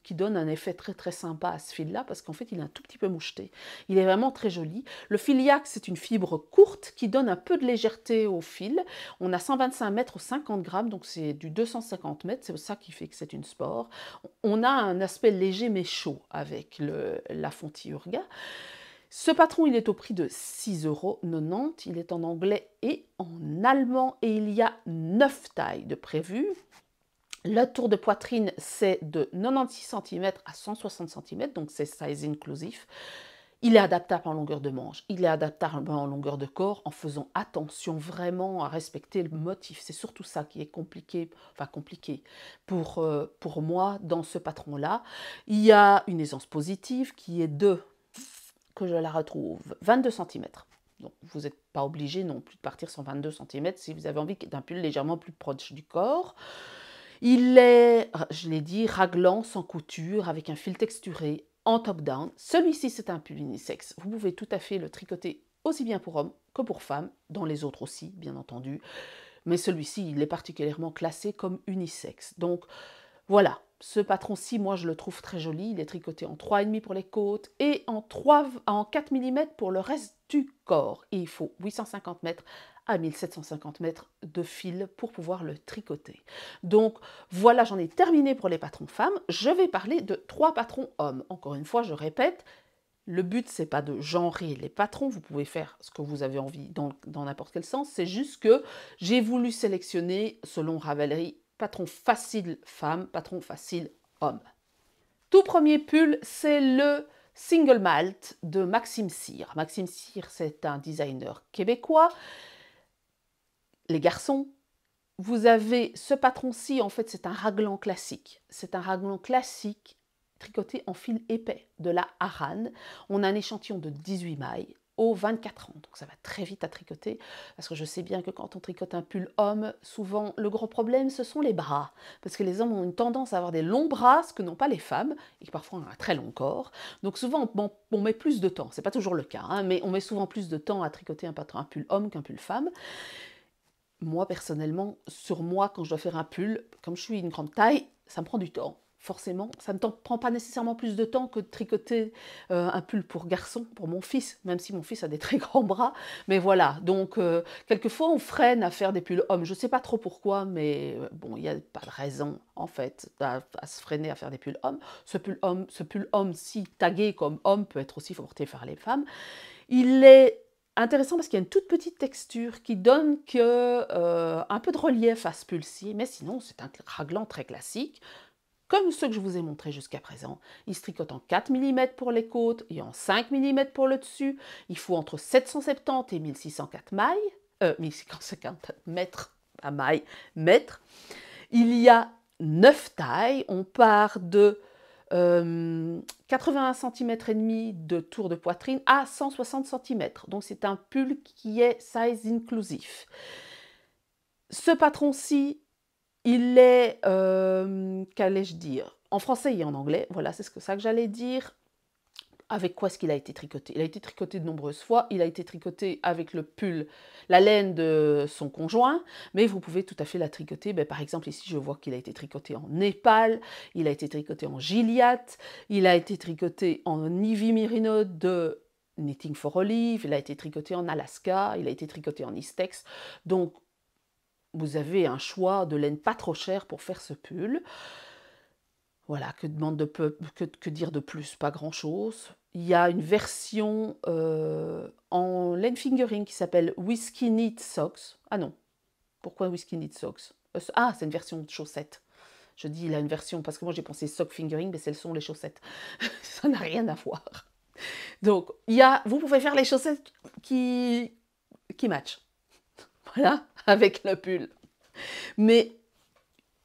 qui donne un effet très très sympa à ce fil-là parce qu'en fait, il est un tout petit peu moucheté. Il est vraiment très joli. Le fil yak, c'est une fibre courte qui donne un peu de légèreté au fil. On a 125 mètres 50 grammes, donc c'est du 250 mètres. C'est ça qui fait que c'est une sport on a un aspect léger mais chaud avec le, la Fontiurga. Ce patron, il est au prix de 6,90 euros. Il est en anglais et en allemand et il y a 9 tailles de prévues. La tour de poitrine, c'est de 96 cm à 160 cm, donc c'est size inclusif. Il est adaptable en longueur de manche, il est adaptable en longueur de corps en faisant attention vraiment à respecter le motif. C'est surtout ça qui est compliqué, enfin compliqué pour, euh, pour moi dans ce patron-là. Il y a une aisance positive qui est de, que je la retrouve, 22 cm. Donc vous n'êtes pas obligé non plus de partir sur 22 cm si vous avez envie d'un pull légèrement plus proche du corps. Il est, je l'ai dit, raglant, sans couture, avec un fil texturé, en top-down. Celui-ci, c'est un pull unisexe. Vous pouvez tout à fait le tricoter aussi bien pour hommes que pour femmes, dans les autres aussi, bien entendu. Mais celui-ci, il est particulièrement classé comme unisexe. Donc voilà, ce patron-ci, moi, je le trouve très joli. Il est tricoté en 3,5 pour les côtes et en, 3, en 4 mm pour le reste du corps. il faut 850 mètres à 1750 mètres de fil pour pouvoir le tricoter. Donc voilà, j'en ai terminé pour les patrons femmes. Je vais parler de trois patrons hommes. Encore une fois, je répète, le but, c'est pas de genrer les patrons, vous pouvez faire ce que vous avez envie dans n'importe quel sens, c'est juste que j'ai voulu sélectionner, selon Ravelry, patron facile femme, patron facile homme. Tout premier pull, c'est le Single Malt de Maxime Cyr. Maxime Cyr, c'est un designer québécois les garçons, vous avez ce patron-ci, en fait, c'est un raglan classique. C'est un raglan classique tricoté en fil épais de la harane. On a un échantillon de 18 mailles aux 24 ans. Donc ça va très vite à tricoter, parce que je sais bien que quand on tricote un pull homme, souvent le gros problème, ce sont les bras. Parce que les hommes ont une tendance à avoir des longs bras, ce que n'ont pas les femmes, et parfois un très long corps. Donc souvent, on, met plus de temps, c'est pas toujours le cas, hein, mais on met souvent plus de temps à tricoter un, patron, un pull homme qu'un pull femme moi personnellement, sur moi, quand je dois faire un pull, comme je suis une grande taille, ça me prend du temps. Forcément, ça ne prend pas nécessairement plus de temps que de tricoter euh, un pull pour garçon, pour mon fils, même si mon fils a des très grands bras. Mais voilà, donc euh, quelquefois on freine à faire des pulls hommes. Je ne sais pas trop pourquoi, mais euh, bon, il n'y a pas de raison en fait à, se freiner à faire des pulls hommes. Ce pull homme, ce pull homme, si tagué comme homme, peut être aussi porté par les femmes. Il est intéressant parce qu'il y a une toute petite texture qui donne que, euh, un peu de relief à ce mais sinon c'est un raglan très classique, comme ceux que je vous ai montrés jusqu'à présent. Il se tricote en 4 mm pour les côtes et en 5 mm pour le dessus. Il faut entre 770 et 1604 mailles, euh, 1650 mètres à maille, mètres. Il y a 9 tailles, on part de 81 euh, cm et demi de tour de poitrine à 160 cm. Donc c'est un pull qui est size inclusif. Ce patron-ci, il est, euh, qu'allais-je dire En français et en anglais, voilà, c'est ce que ça que j'allais dire avec quoi est-ce qu'il a été tricoté Il a été tricoté de nombreuses fois, il a été tricoté avec le pull, la laine de son conjoint, mais vous pouvez tout à fait la tricoter. Ben, par exemple, ici, je vois qu'il a été tricoté en Népal, il a été tricoté en Gilliatt, il a été tricoté en Ivy Mirino de Knitting for Olive, il a été tricoté en Alaska, il a été tricoté en Istex. Donc, vous avez un choix de laine pas trop chère pour faire ce pull. Voilà, que, demande de peu, que, dire de plus Pas grand-chose. Il y a une version euh, en lane fingering qui s'appelle Whiskey Knit Socks. Ah non, pourquoi Whiskey Knit Socks euh, Ah, c'est une version de chaussettes. Je dis, il a une version, parce que moi j'ai pensé sock fingering, mais ce sont les chaussettes. [laughs] Ça n'a rien à voir. Donc, il y vous pouvez faire les chaussettes qui, qui matchent. [laughs] Voilà, avec le pull. Mais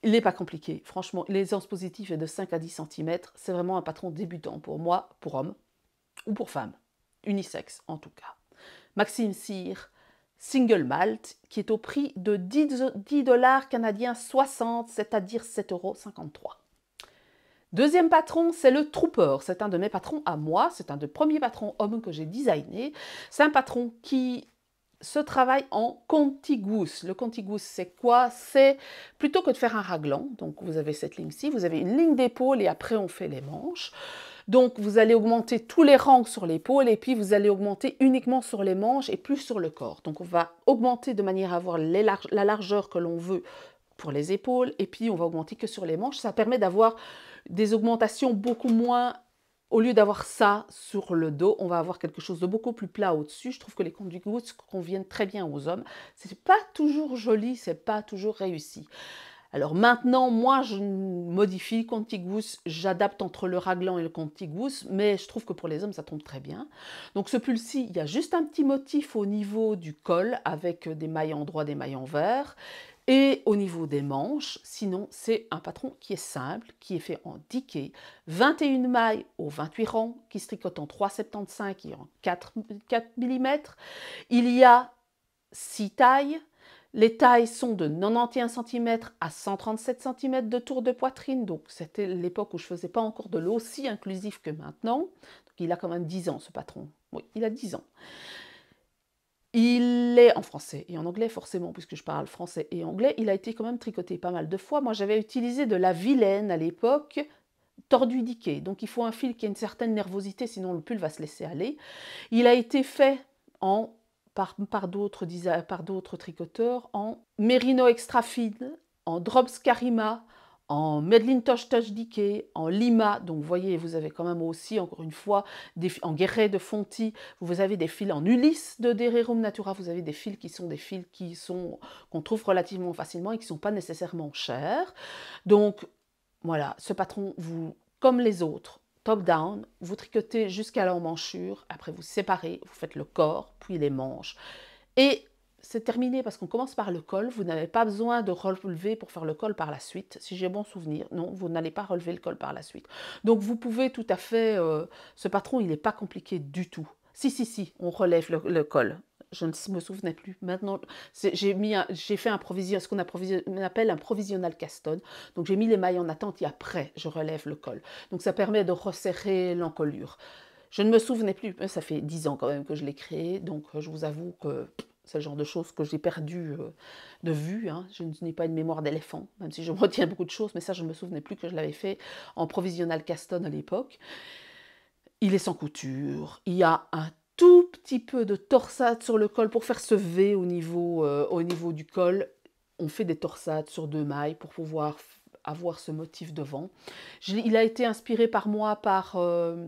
il n'est pas compliqué. Franchement, l'aisance positive est de 5 à 10 cm. C'est vraiment un patron débutant pour moi, pour homme ou pour femme. Unisex en tout cas. Maxime Cyr, single malt, qui est au prix de 10 dollars canadiens 60, c'est-à-dire 7,53 euros. Deuxième patron, c'est le Trooper. C'est un de mes patrons à moi. C'est un des premiers patrons hommes que j'ai designé. C'est un patron qui ce travail en contigus. Le contigus, c'est quoi C'est plutôt que de faire un raglan, donc vous avez cette ligne-ci, vous avez une ligne d'épaule et après on fait les manches. Donc vous allez augmenter tous les rangs sur l'épaule et puis vous allez augmenter uniquement sur les manches et plus sur le corps. Donc on va augmenter de manière à avoir la largeur que l'on veut pour les épaules et puis on va augmenter que sur les manches. Ça permet d'avoir des augmentations beaucoup moins au lieu d'avoir ça sur le dos, on va avoir quelque chose de beaucoup plus plat au-dessus. Je trouve que les contigousses conviennent très bien aux hommes. C'est pas toujours joli, c'est pas toujours réussi. Alors maintenant, moi, je modifie Contigus, j'adapte entre le raglan et le Contigus, mais je trouve que pour les hommes, ça tombe très bien. Donc ce pull-ci, il y a juste un petit motif au niveau du col avec des mailles en droit, des mailles en vert. Et au niveau des manches, sinon c'est un patron qui est simple, qui est fait en diquet, 21 mailles aux 28 rangs, qui se tricote en 3,75 et en 4, mm. Il y a 6 tailles, les tailles sont de 91 cm à 137 cm de tour de poitrine, donc c'était l'époque où je ne faisais pas encore de l'eau aussi inclusif que maintenant. il a quand même 10 ans ce patron. Oui, il a 10 ans. Il est en français et en anglais, forcément, puisque je parle français et anglais. Il a été quand même tricoté pas mal de fois. Moi, j'avais utilisé de la vilaine à l'époque, tordu diqué. Donc, il faut un fil qui a une certaine nervosité, sinon le pull va se laisser aller. Il a été fait en par, par d'autres tricoteurs en Merino extra fine, en drops carima, en Medlin Tosh Dike, en Lima. Donc, vous voyez, vous avez quand même aussi, encore une fois, des, en Guéret de Fonti. Vous avez des fils en Ulysse de Dererum Natura. Vous avez des fils qui sont des fils qui sont qu'on trouve relativement facilement et qui ne sont pas nécessairement chers. Donc, voilà, ce patron, vous, comme les autres, top-down, vous tricotez jusqu'à l'emmanchure, après vous séparez, vous faites le corps, puis les manches. Et c'est terminé parce qu'on commence par le col. Vous n'avez pas besoin de relever pour faire le col par la suite. Si j'ai bon souvenir, non, vous n'allez pas relever le col par la suite. Donc vous pouvez tout à fait... Euh, ce patron, il n'est pas compliqué du tout. Si, si, si, on relève le, col. Je ne me souvenais plus. Maintenant, j'ai fait un provision, ce qu'on appelle un provisional caston. Donc j'ai mis les mailles en attente et après, je relève le col. Donc ça permet de resserrer l'encolure. Je ne me souvenais plus. Ça fait dix ans quand même que je l'ai créé, donc je vous avoue que c'est le genre de choses que j'ai perdu euh, de vue. Hein. Je n'ai pas une mémoire d'éléphant, même si je [laughs] retiens beaucoup de choses, mais ça, je ne me souvenais plus que je l'avais fait en provisional Caston à l'époque. Il est sans couture. Il y a un tout petit peu de torsade sur le col pour faire ce V au niveau, euh, au niveau du col. On fait des torsades sur deux mailles pour pouvoir avoir ce motif devant. il a été inspiré par moi par... Euh,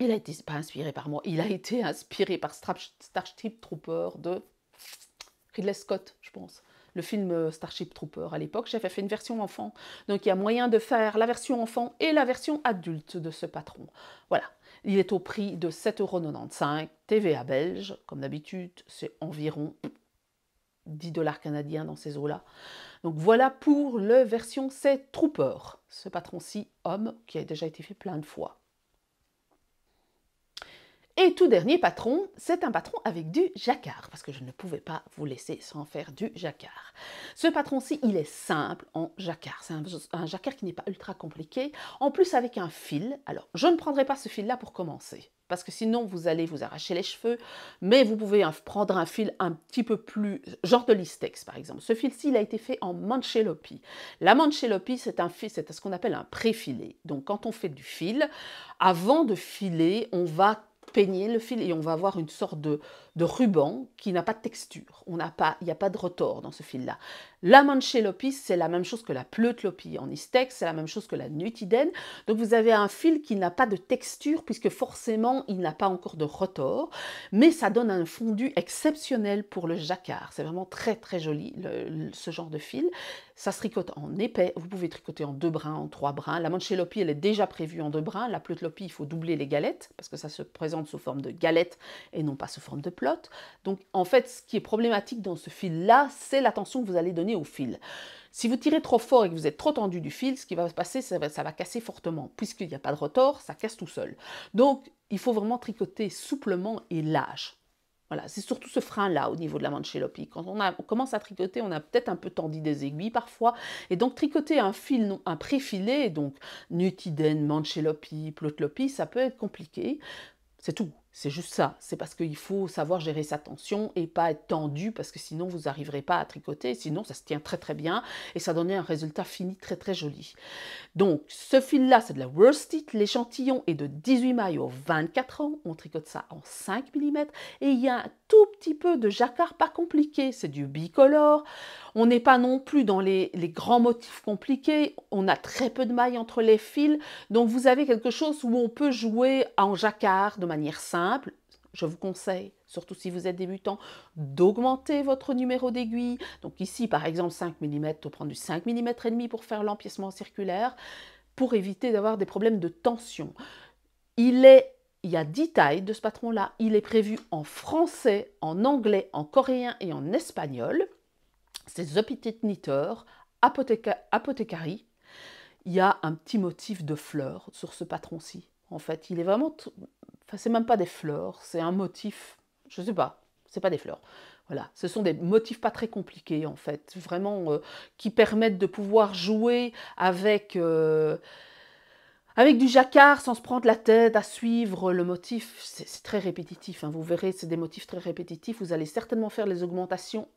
il a été pas inspiré par moi, il a été inspiré par Starship Trooper de Ridley Scott, je pense. Le film euh, Starship Trooper à l'époque, j'avais fait une version enfant. Donc il y a moyen de faire la version enfant et la version adulte de ce patron. Voilà. Il est au prix de 7,95€, TVA belge, comme d'habitude, c'est environ 10 dollars canadiens dans ces eaux-là. Donc voilà pour le version C Trooper, ce patron-ci homme qui a déjà été fait plein de fois. Et tout dernier patron, c'est un patron avec du jacquard, parce que je ne pouvais pas vous laisser sans faire du jacquard. Ce patron-ci, il est simple en jacquard. C'est un, jacquard qui n'est pas ultra compliqué, en plus avec un fil. Alors, je ne prendrai pas ce fil-là pour commencer, parce que sinon vous allez vous arracher les cheveux, mais vous pouvez prendre un fil un petit peu plus, genre de listex par exemple. Ce fil-ci, il a été fait en manchelopi. La manchelopi, c'est un fil, c'est ce qu'on appelle un préfilé. Donc, quand on fait du fil, avant de filer, on va peigner le fil et on va avoir une sorte de, de ruban qui n'a pas de texture. On n'a pas, il n'y a pas de rotor dans ce fil-là. La manchélopie, c'est la même chose que la pleutlopie en istex, c'est la même chose que la nutidène. Donc vous avez un fil qui n'a pas de texture puisque forcément il n'a pas encore de rotor, mais ça donne un fondu exceptionnel pour le jacquard. C'est vraiment très très joli ce genre de fil. Ça se tricote en épais, vous pouvez tricoter en deux brins, en trois brins. La manchélopie, elle est déjà prévue en deux brins. La pleutlopie il faut doubler les galettes parce que ça se présente sous forme de galettes et non pas sous forme de donc en fait, ce qui est problématique dans ce fil-là, c'est l'attention que vous allez donner au fil. Si vous tirez trop fort et que vous êtes trop tendu du fil, ce qui va se passer, ça va, ça va casser fortement. Puisqu'il n'y a pas de rotor, ça casse tout seul. Donc il faut vraiment tricoter souplement et lâche. Voilà, c'est surtout ce frein-là au niveau de la manchelopie. Quand on, commence à tricoter, on a peut-être un peu tendu des aiguilles parfois. Et donc, tricoter un fil, un préfilé, donc nutiden, plot plotlopie, ça peut être compliqué. C'est tout. C'est juste ça. C'est parce qu'il faut savoir gérer sa tension et pas être tendu parce que sinon vous n'arriverez pas à tricoter. Sinon, ça se tient très très bien et ça donnait un résultat fini très très joli. Donc, ce fil-là, c'est de la worsted. L'échantillon est de 18 mailles au 24 ans. On tricote ça en 5 mm et il y a un tout petit peu de jacquard, pas compliqué. C'est du bicolore. On n'est pas non plus dans les, les grands motifs compliqués. On a très peu de mailles entre les fils. Donc, vous avez quelque chose où on peut jouer en jacquard de manière simple je vous conseille, surtout si vous êtes débutant, d'augmenter votre numéro d'aiguille. Donc ici, par exemple, 5 mm, au prendre du 5 mm et demi pour faire l'empiècement circulaire, pour éviter d'avoir des problèmes de tension. Il est il y a 10 tailles de ce patron-là. Il est prévu en français, en anglais, en coréen et en espagnol. C'est The Petit Knitter, Apothecary. Il y a un petit motif de fleur sur ce patron-ci. En fait, il est vraiment Enfin, c'est même pas des fleurs, c'est un motif. Je sais pas, c'est pas des fleurs. Voilà, ce sont des motifs pas très compliqués en fait, vraiment euh, qui permettent de pouvoir jouer avec euh, avec du jacquard sans se prendre la tête à suivre le motif, c'est très répétitif. Hein, vous verrez, c'est des motifs très répétitifs. Vous allez certainement faire les augmentations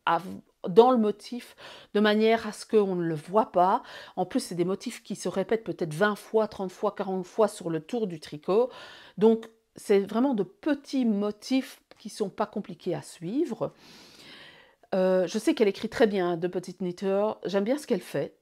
dans le motif de manière à ce qu'on ne le voit pas. En plus, c'est des motifs qui se répètent peut-être 20 fois, 30 fois, 40 fois sur le tour du tricot. Donc, c'est vraiment de petits motifs qui sont pas compliqués à suivre. Euh, je sais qu'elle écrit très bien hein, de Petite Knitter. J'aime bien ce qu'elle fait.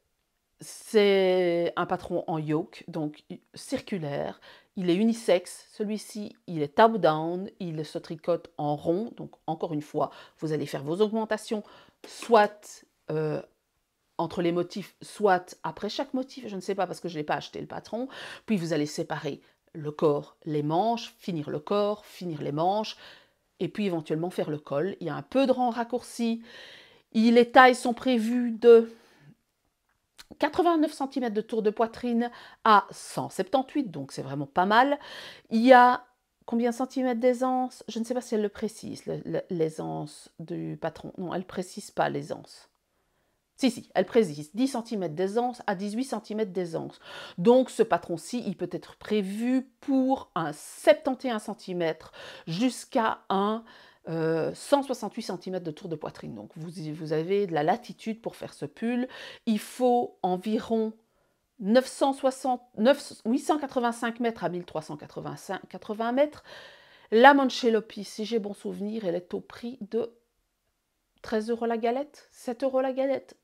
C'est un patron en yoke, donc circulaire. Il est unisexe. Celui-ci, il est top-down. Il se tricote en rond. Donc, encore une fois, vous allez faire vos augmentations, soit euh, entre les motifs, soit après chaque motif. Je ne sais pas parce que je n'ai pas acheté le patron. Puis, vous allez séparer le corps, les manches, finir le corps, finir les manches, et puis éventuellement faire le col. Il y a un peu de rang raccourci. les tailles sont prévues de 89 cm de tour de poitrine à 178, donc c'est vraiment pas mal. Il y a combien de centimètres d'aisance Je ne sais pas si elle le précise, l'aisance du patron. Non, elle ne précise pas l'aisance. Si, si, elle précise 10 cm d'aisance à 18 cm d'aisance. Donc ce patron-ci, il peut être prévu pour un 71 cm jusqu'à un 168 euh, cm de tour de poitrine. Donc vous, avez de la latitude pour faire ce pull. Il faut environ 885 mètres à 1380 mètres. La Manchelopi, si j'ai bon souvenir, elle est au prix de 13 euros la galette, 7 euros la galette,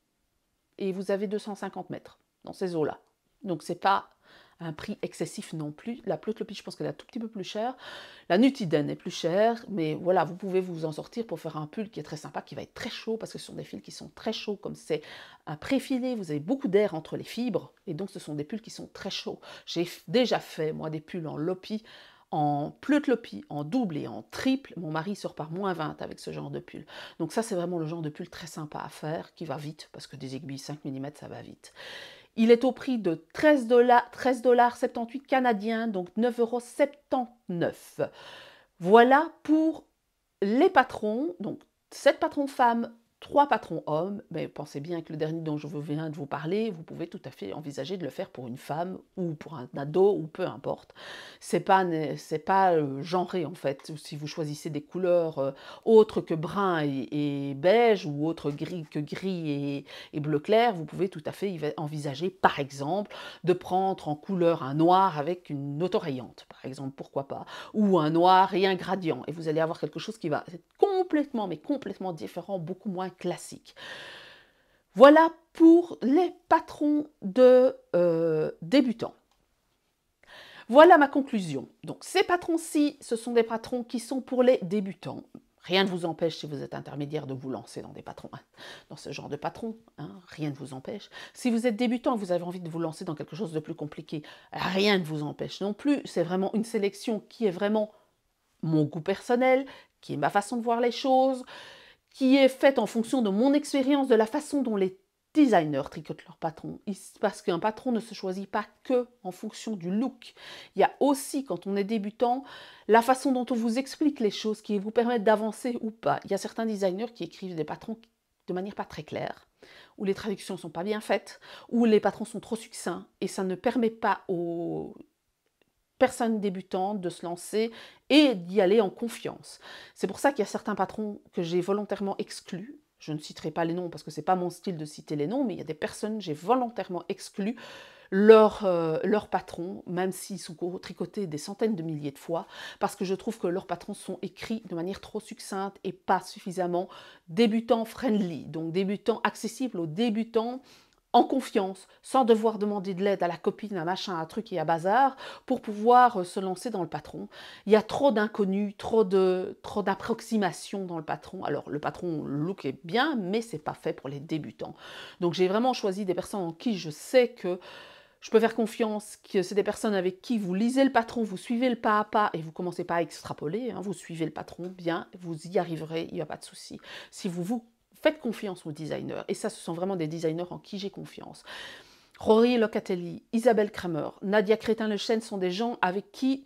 et vous avez 250 mètres dans ces eaux-là. Donc c'est pas un prix excessif non plus. La Plutlopi, je pense qu'elle est un tout petit peu plus chère. La Nutiden est plus chère, mais voilà, vous pouvez vous en sortir pour faire un pull qui est très sympa, qui va être très chaud, parce que ce sont des fils qui sont très chauds, comme c'est un préfilé, vous avez beaucoup d'air entre les fibres, et donc ce sont des pulls qui sont très chauds. J'ai déjà fait, moi, des pulls en lopi en pleutlopi, en double et en triple, mon mari sort par moins 20 avec ce genre de pull. Donc ça, c'est vraiment le genre de pull très sympa à faire, qui va vite, parce que des aiguilles 5 mm, ça va vite. Il est au prix de 13 dollars, 13 dollars 78 canadiens, donc 9,79 euros. Voilà pour les patrons, donc 7 patrons femmes trois patrons hommes, mais ben, pensez bien que le dernier dont je viens de vous parler, vous pouvez tout à fait envisager de le faire pour une femme ou pour un ado ou peu importe. C'est pas c'est pas euh, genré en fait. Si vous choisissez des couleurs euh, autres que brun et, beige ou autres gris que gris et, bleu clair, vous pouvez tout à fait envisager par exemple de prendre en couleur un noir avec une rayante, par exemple, pourquoi pas, ou un noir et un gradient et vous allez avoir quelque chose qui va être complètement mais complètement différent, beaucoup moins classique. Voilà pour les patrons de euh, débutants. Voilà ma conclusion. Donc ces patrons-ci, ce sont des patrons qui sont pour les débutants. Rien ne vous empêche, si vous êtes intermédiaire, de vous lancer dans des patrons, hein, dans ce genre de patrons. Hein, rien ne vous empêche. Si vous êtes débutant, et vous avez envie de vous lancer dans quelque chose de plus compliqué, rien ne vous empêche non plus. C'est vraiment une sélection qui est vraiment mon goût personnel, qui est ma façon de voir les choses, qui est faite en fonction de mon expérience, de la façon dont les designers tricotent leurs patrons. Parce qu'un patron ne se choisit pas que en fonction du look. Il y a aussi, quand on est débutant, la façon dont on vous explique les choses qui vous permettent d'avancer ou pas. Il y a certains designers qui écrivent des patrons de manière pas très claire, où les traductions sont pas bien faites, où les patrons sont trop succincts et ça ne permet pas aux personne débutante de se lancer et d'y aller en confiance. C'est pour ça qu'il y a certains patrons que j'ai volontairement exclus. Je ne citerai pas les noms parce que ce n'est pas mon style de citer les noms, mais il y a des personnes j'ai volontairement exclus, leurs patrons, leur euh, même s'ils sont tricotés des centaines de milliers de fois, parce que je trouve que leurs patrons sont écrits de manière trop succincte et pas suffisamment débutant friendly, donc débutant accessible aux débutants en confiance, sans devoir demander de l'aide à la copine, à machin, à truc et à bazar, pour pouvoir euh, se lancer dans le patron. Il y a trop d'inconnus, trop de trop d'approximations dans le patron. Alors le patron look est bien, mais c'est pas fait pour les débutants. Donc j'ai vraiment choisi des personnes en qui je sais que je peux faire confiance que c'est des personnes avec qui vous lisez le patron, vous suivez le pas à pas et vous commencez pas à extrapoler. Hein. vous suivez le patron bien, vous y arriverez, il n'y a pas de souci. Si vous vous Faites confiance aux designers. Et ça, ce sont vraiment des designers en qui j'ai confiance. Rory Locatelli, Isabelle Kramer, Nadia crétin lechaine sont des gens avec qui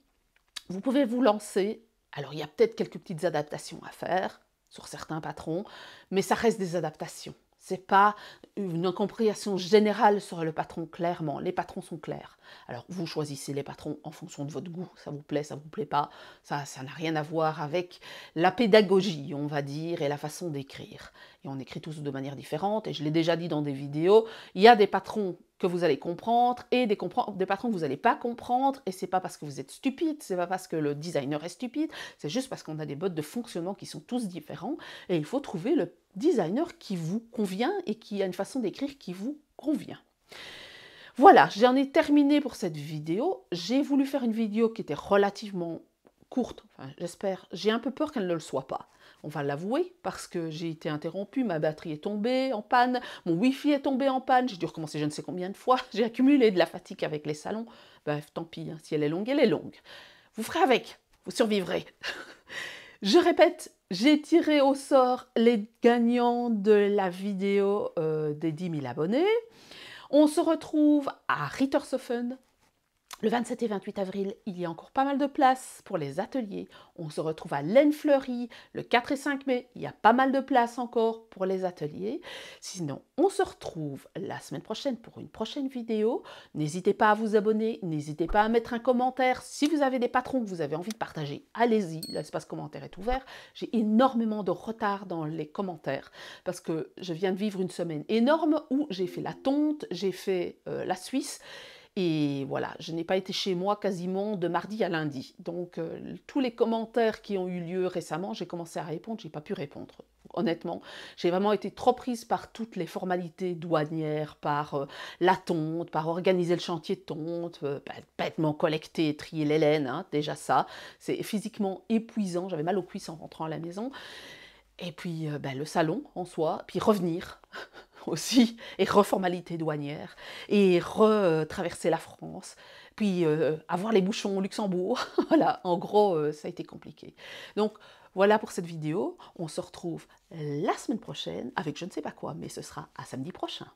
vous pouvez vous lancer. Alors, il y a peut-être quelques petites adaptations à faire sur certains patrons, mais ça reste des adaptations. C'est pas une incompréhension générale sur le patron, clairement. Les patrons sont clairs. Alors, vous choisissez les patrons en fonction de votre goût. Ça vous plaît, ça vous plaît pas. Ça, ça n'a rien à voir avec la pédagogie, on va dire, et la façon d'écrire. Et on écrit tous de manière différente. Et je l'ai déjà dit dans des vidéos, il y a des patrons que vous allez comprendre et des, des patrons que vous n'allez pas comprendre. Et c'est pas parce que vous êtes stupide, c'est pas parce que le designer est stupide, c'est juste parce qu'on a des bottes de fonctionnement qui sont tous différents. Et il faut trouver le designer qui vous convient et qui a une façon d'écrire qui vous convient. Voilà, j'en ai terminé pour cette vidéo. J'ai voulu faire une vidéo qui était relativement courte, enfin, j'espère. J'ai un peu peur qu'elle ne le soit pas on va l'avouer, parce que j'ai été interrompue, ma batterie est tombée en panne, mon Wi-Fi est tombé en panne, j'ai dû recommencer je ne sais combien de fois, [laughs] j'ai accumulé de la fatigue avec les salons. Bref, tant pis, hein, si elle est longue, elle est longue. Vous ferez avec, vous survivrez. [laughs] je répète, j'ai tiré au sort les gagnants de la vidéo euh, des 10 000 abonnés. On se retrouve à Rittershofen le 27 et 28 avril, il y a encore pas mal de places pour les ateliers. On se retrouve à laine fleurie le 4 et 5 mai. Il y a pas mal de places encore pour les ateliers. Sinon, on se retrouve la semaine prochaine pour une prochaine vidéo. N'hésitez pas à vous abonner, n'hésitez pas à mettre un commentaire. Si vous avez des patrons que vous avez envie de partager, allez-y, l'espace commentaire est ouvert. J'ai énormément de retard dans les commentaires parce que je viens de vivre une semaine énorme où j'ai fait la tonte, j'ai fait euh, la Suisse. Et voilà, je n'ai pas été chez moi quasiment de mardi à lundi. Donc euh, tous les commentaires qui ont eu lieu récemment, j'ai commencé à répondre, j'ai pas pu répondre. Honnêtement, j'ai vraiment été trop prise par toutes les formalités douanières, par euh, la tonte, par organiser le chantier de tonte, euh, bah, bêtement collecter, trier les laines, hein, déjà ça. C'est physiquement épuisant, j'avais mal aux cuisses en rentrant à la maison. Et puis bah, le salon en soi, puis revenir. [laughs] [laughs] aussi, et reformalité douanière, et retraverser la France, puis euh, avoir les bouchons au Luxembourg. [laughs] voilà, en gros, euh, ça a été compliqué. Donc, voilà pour cette vidéo. On se retrouve la semaine prochaine avec je ne sais pas quoi, mais ce sera à samedi prochain.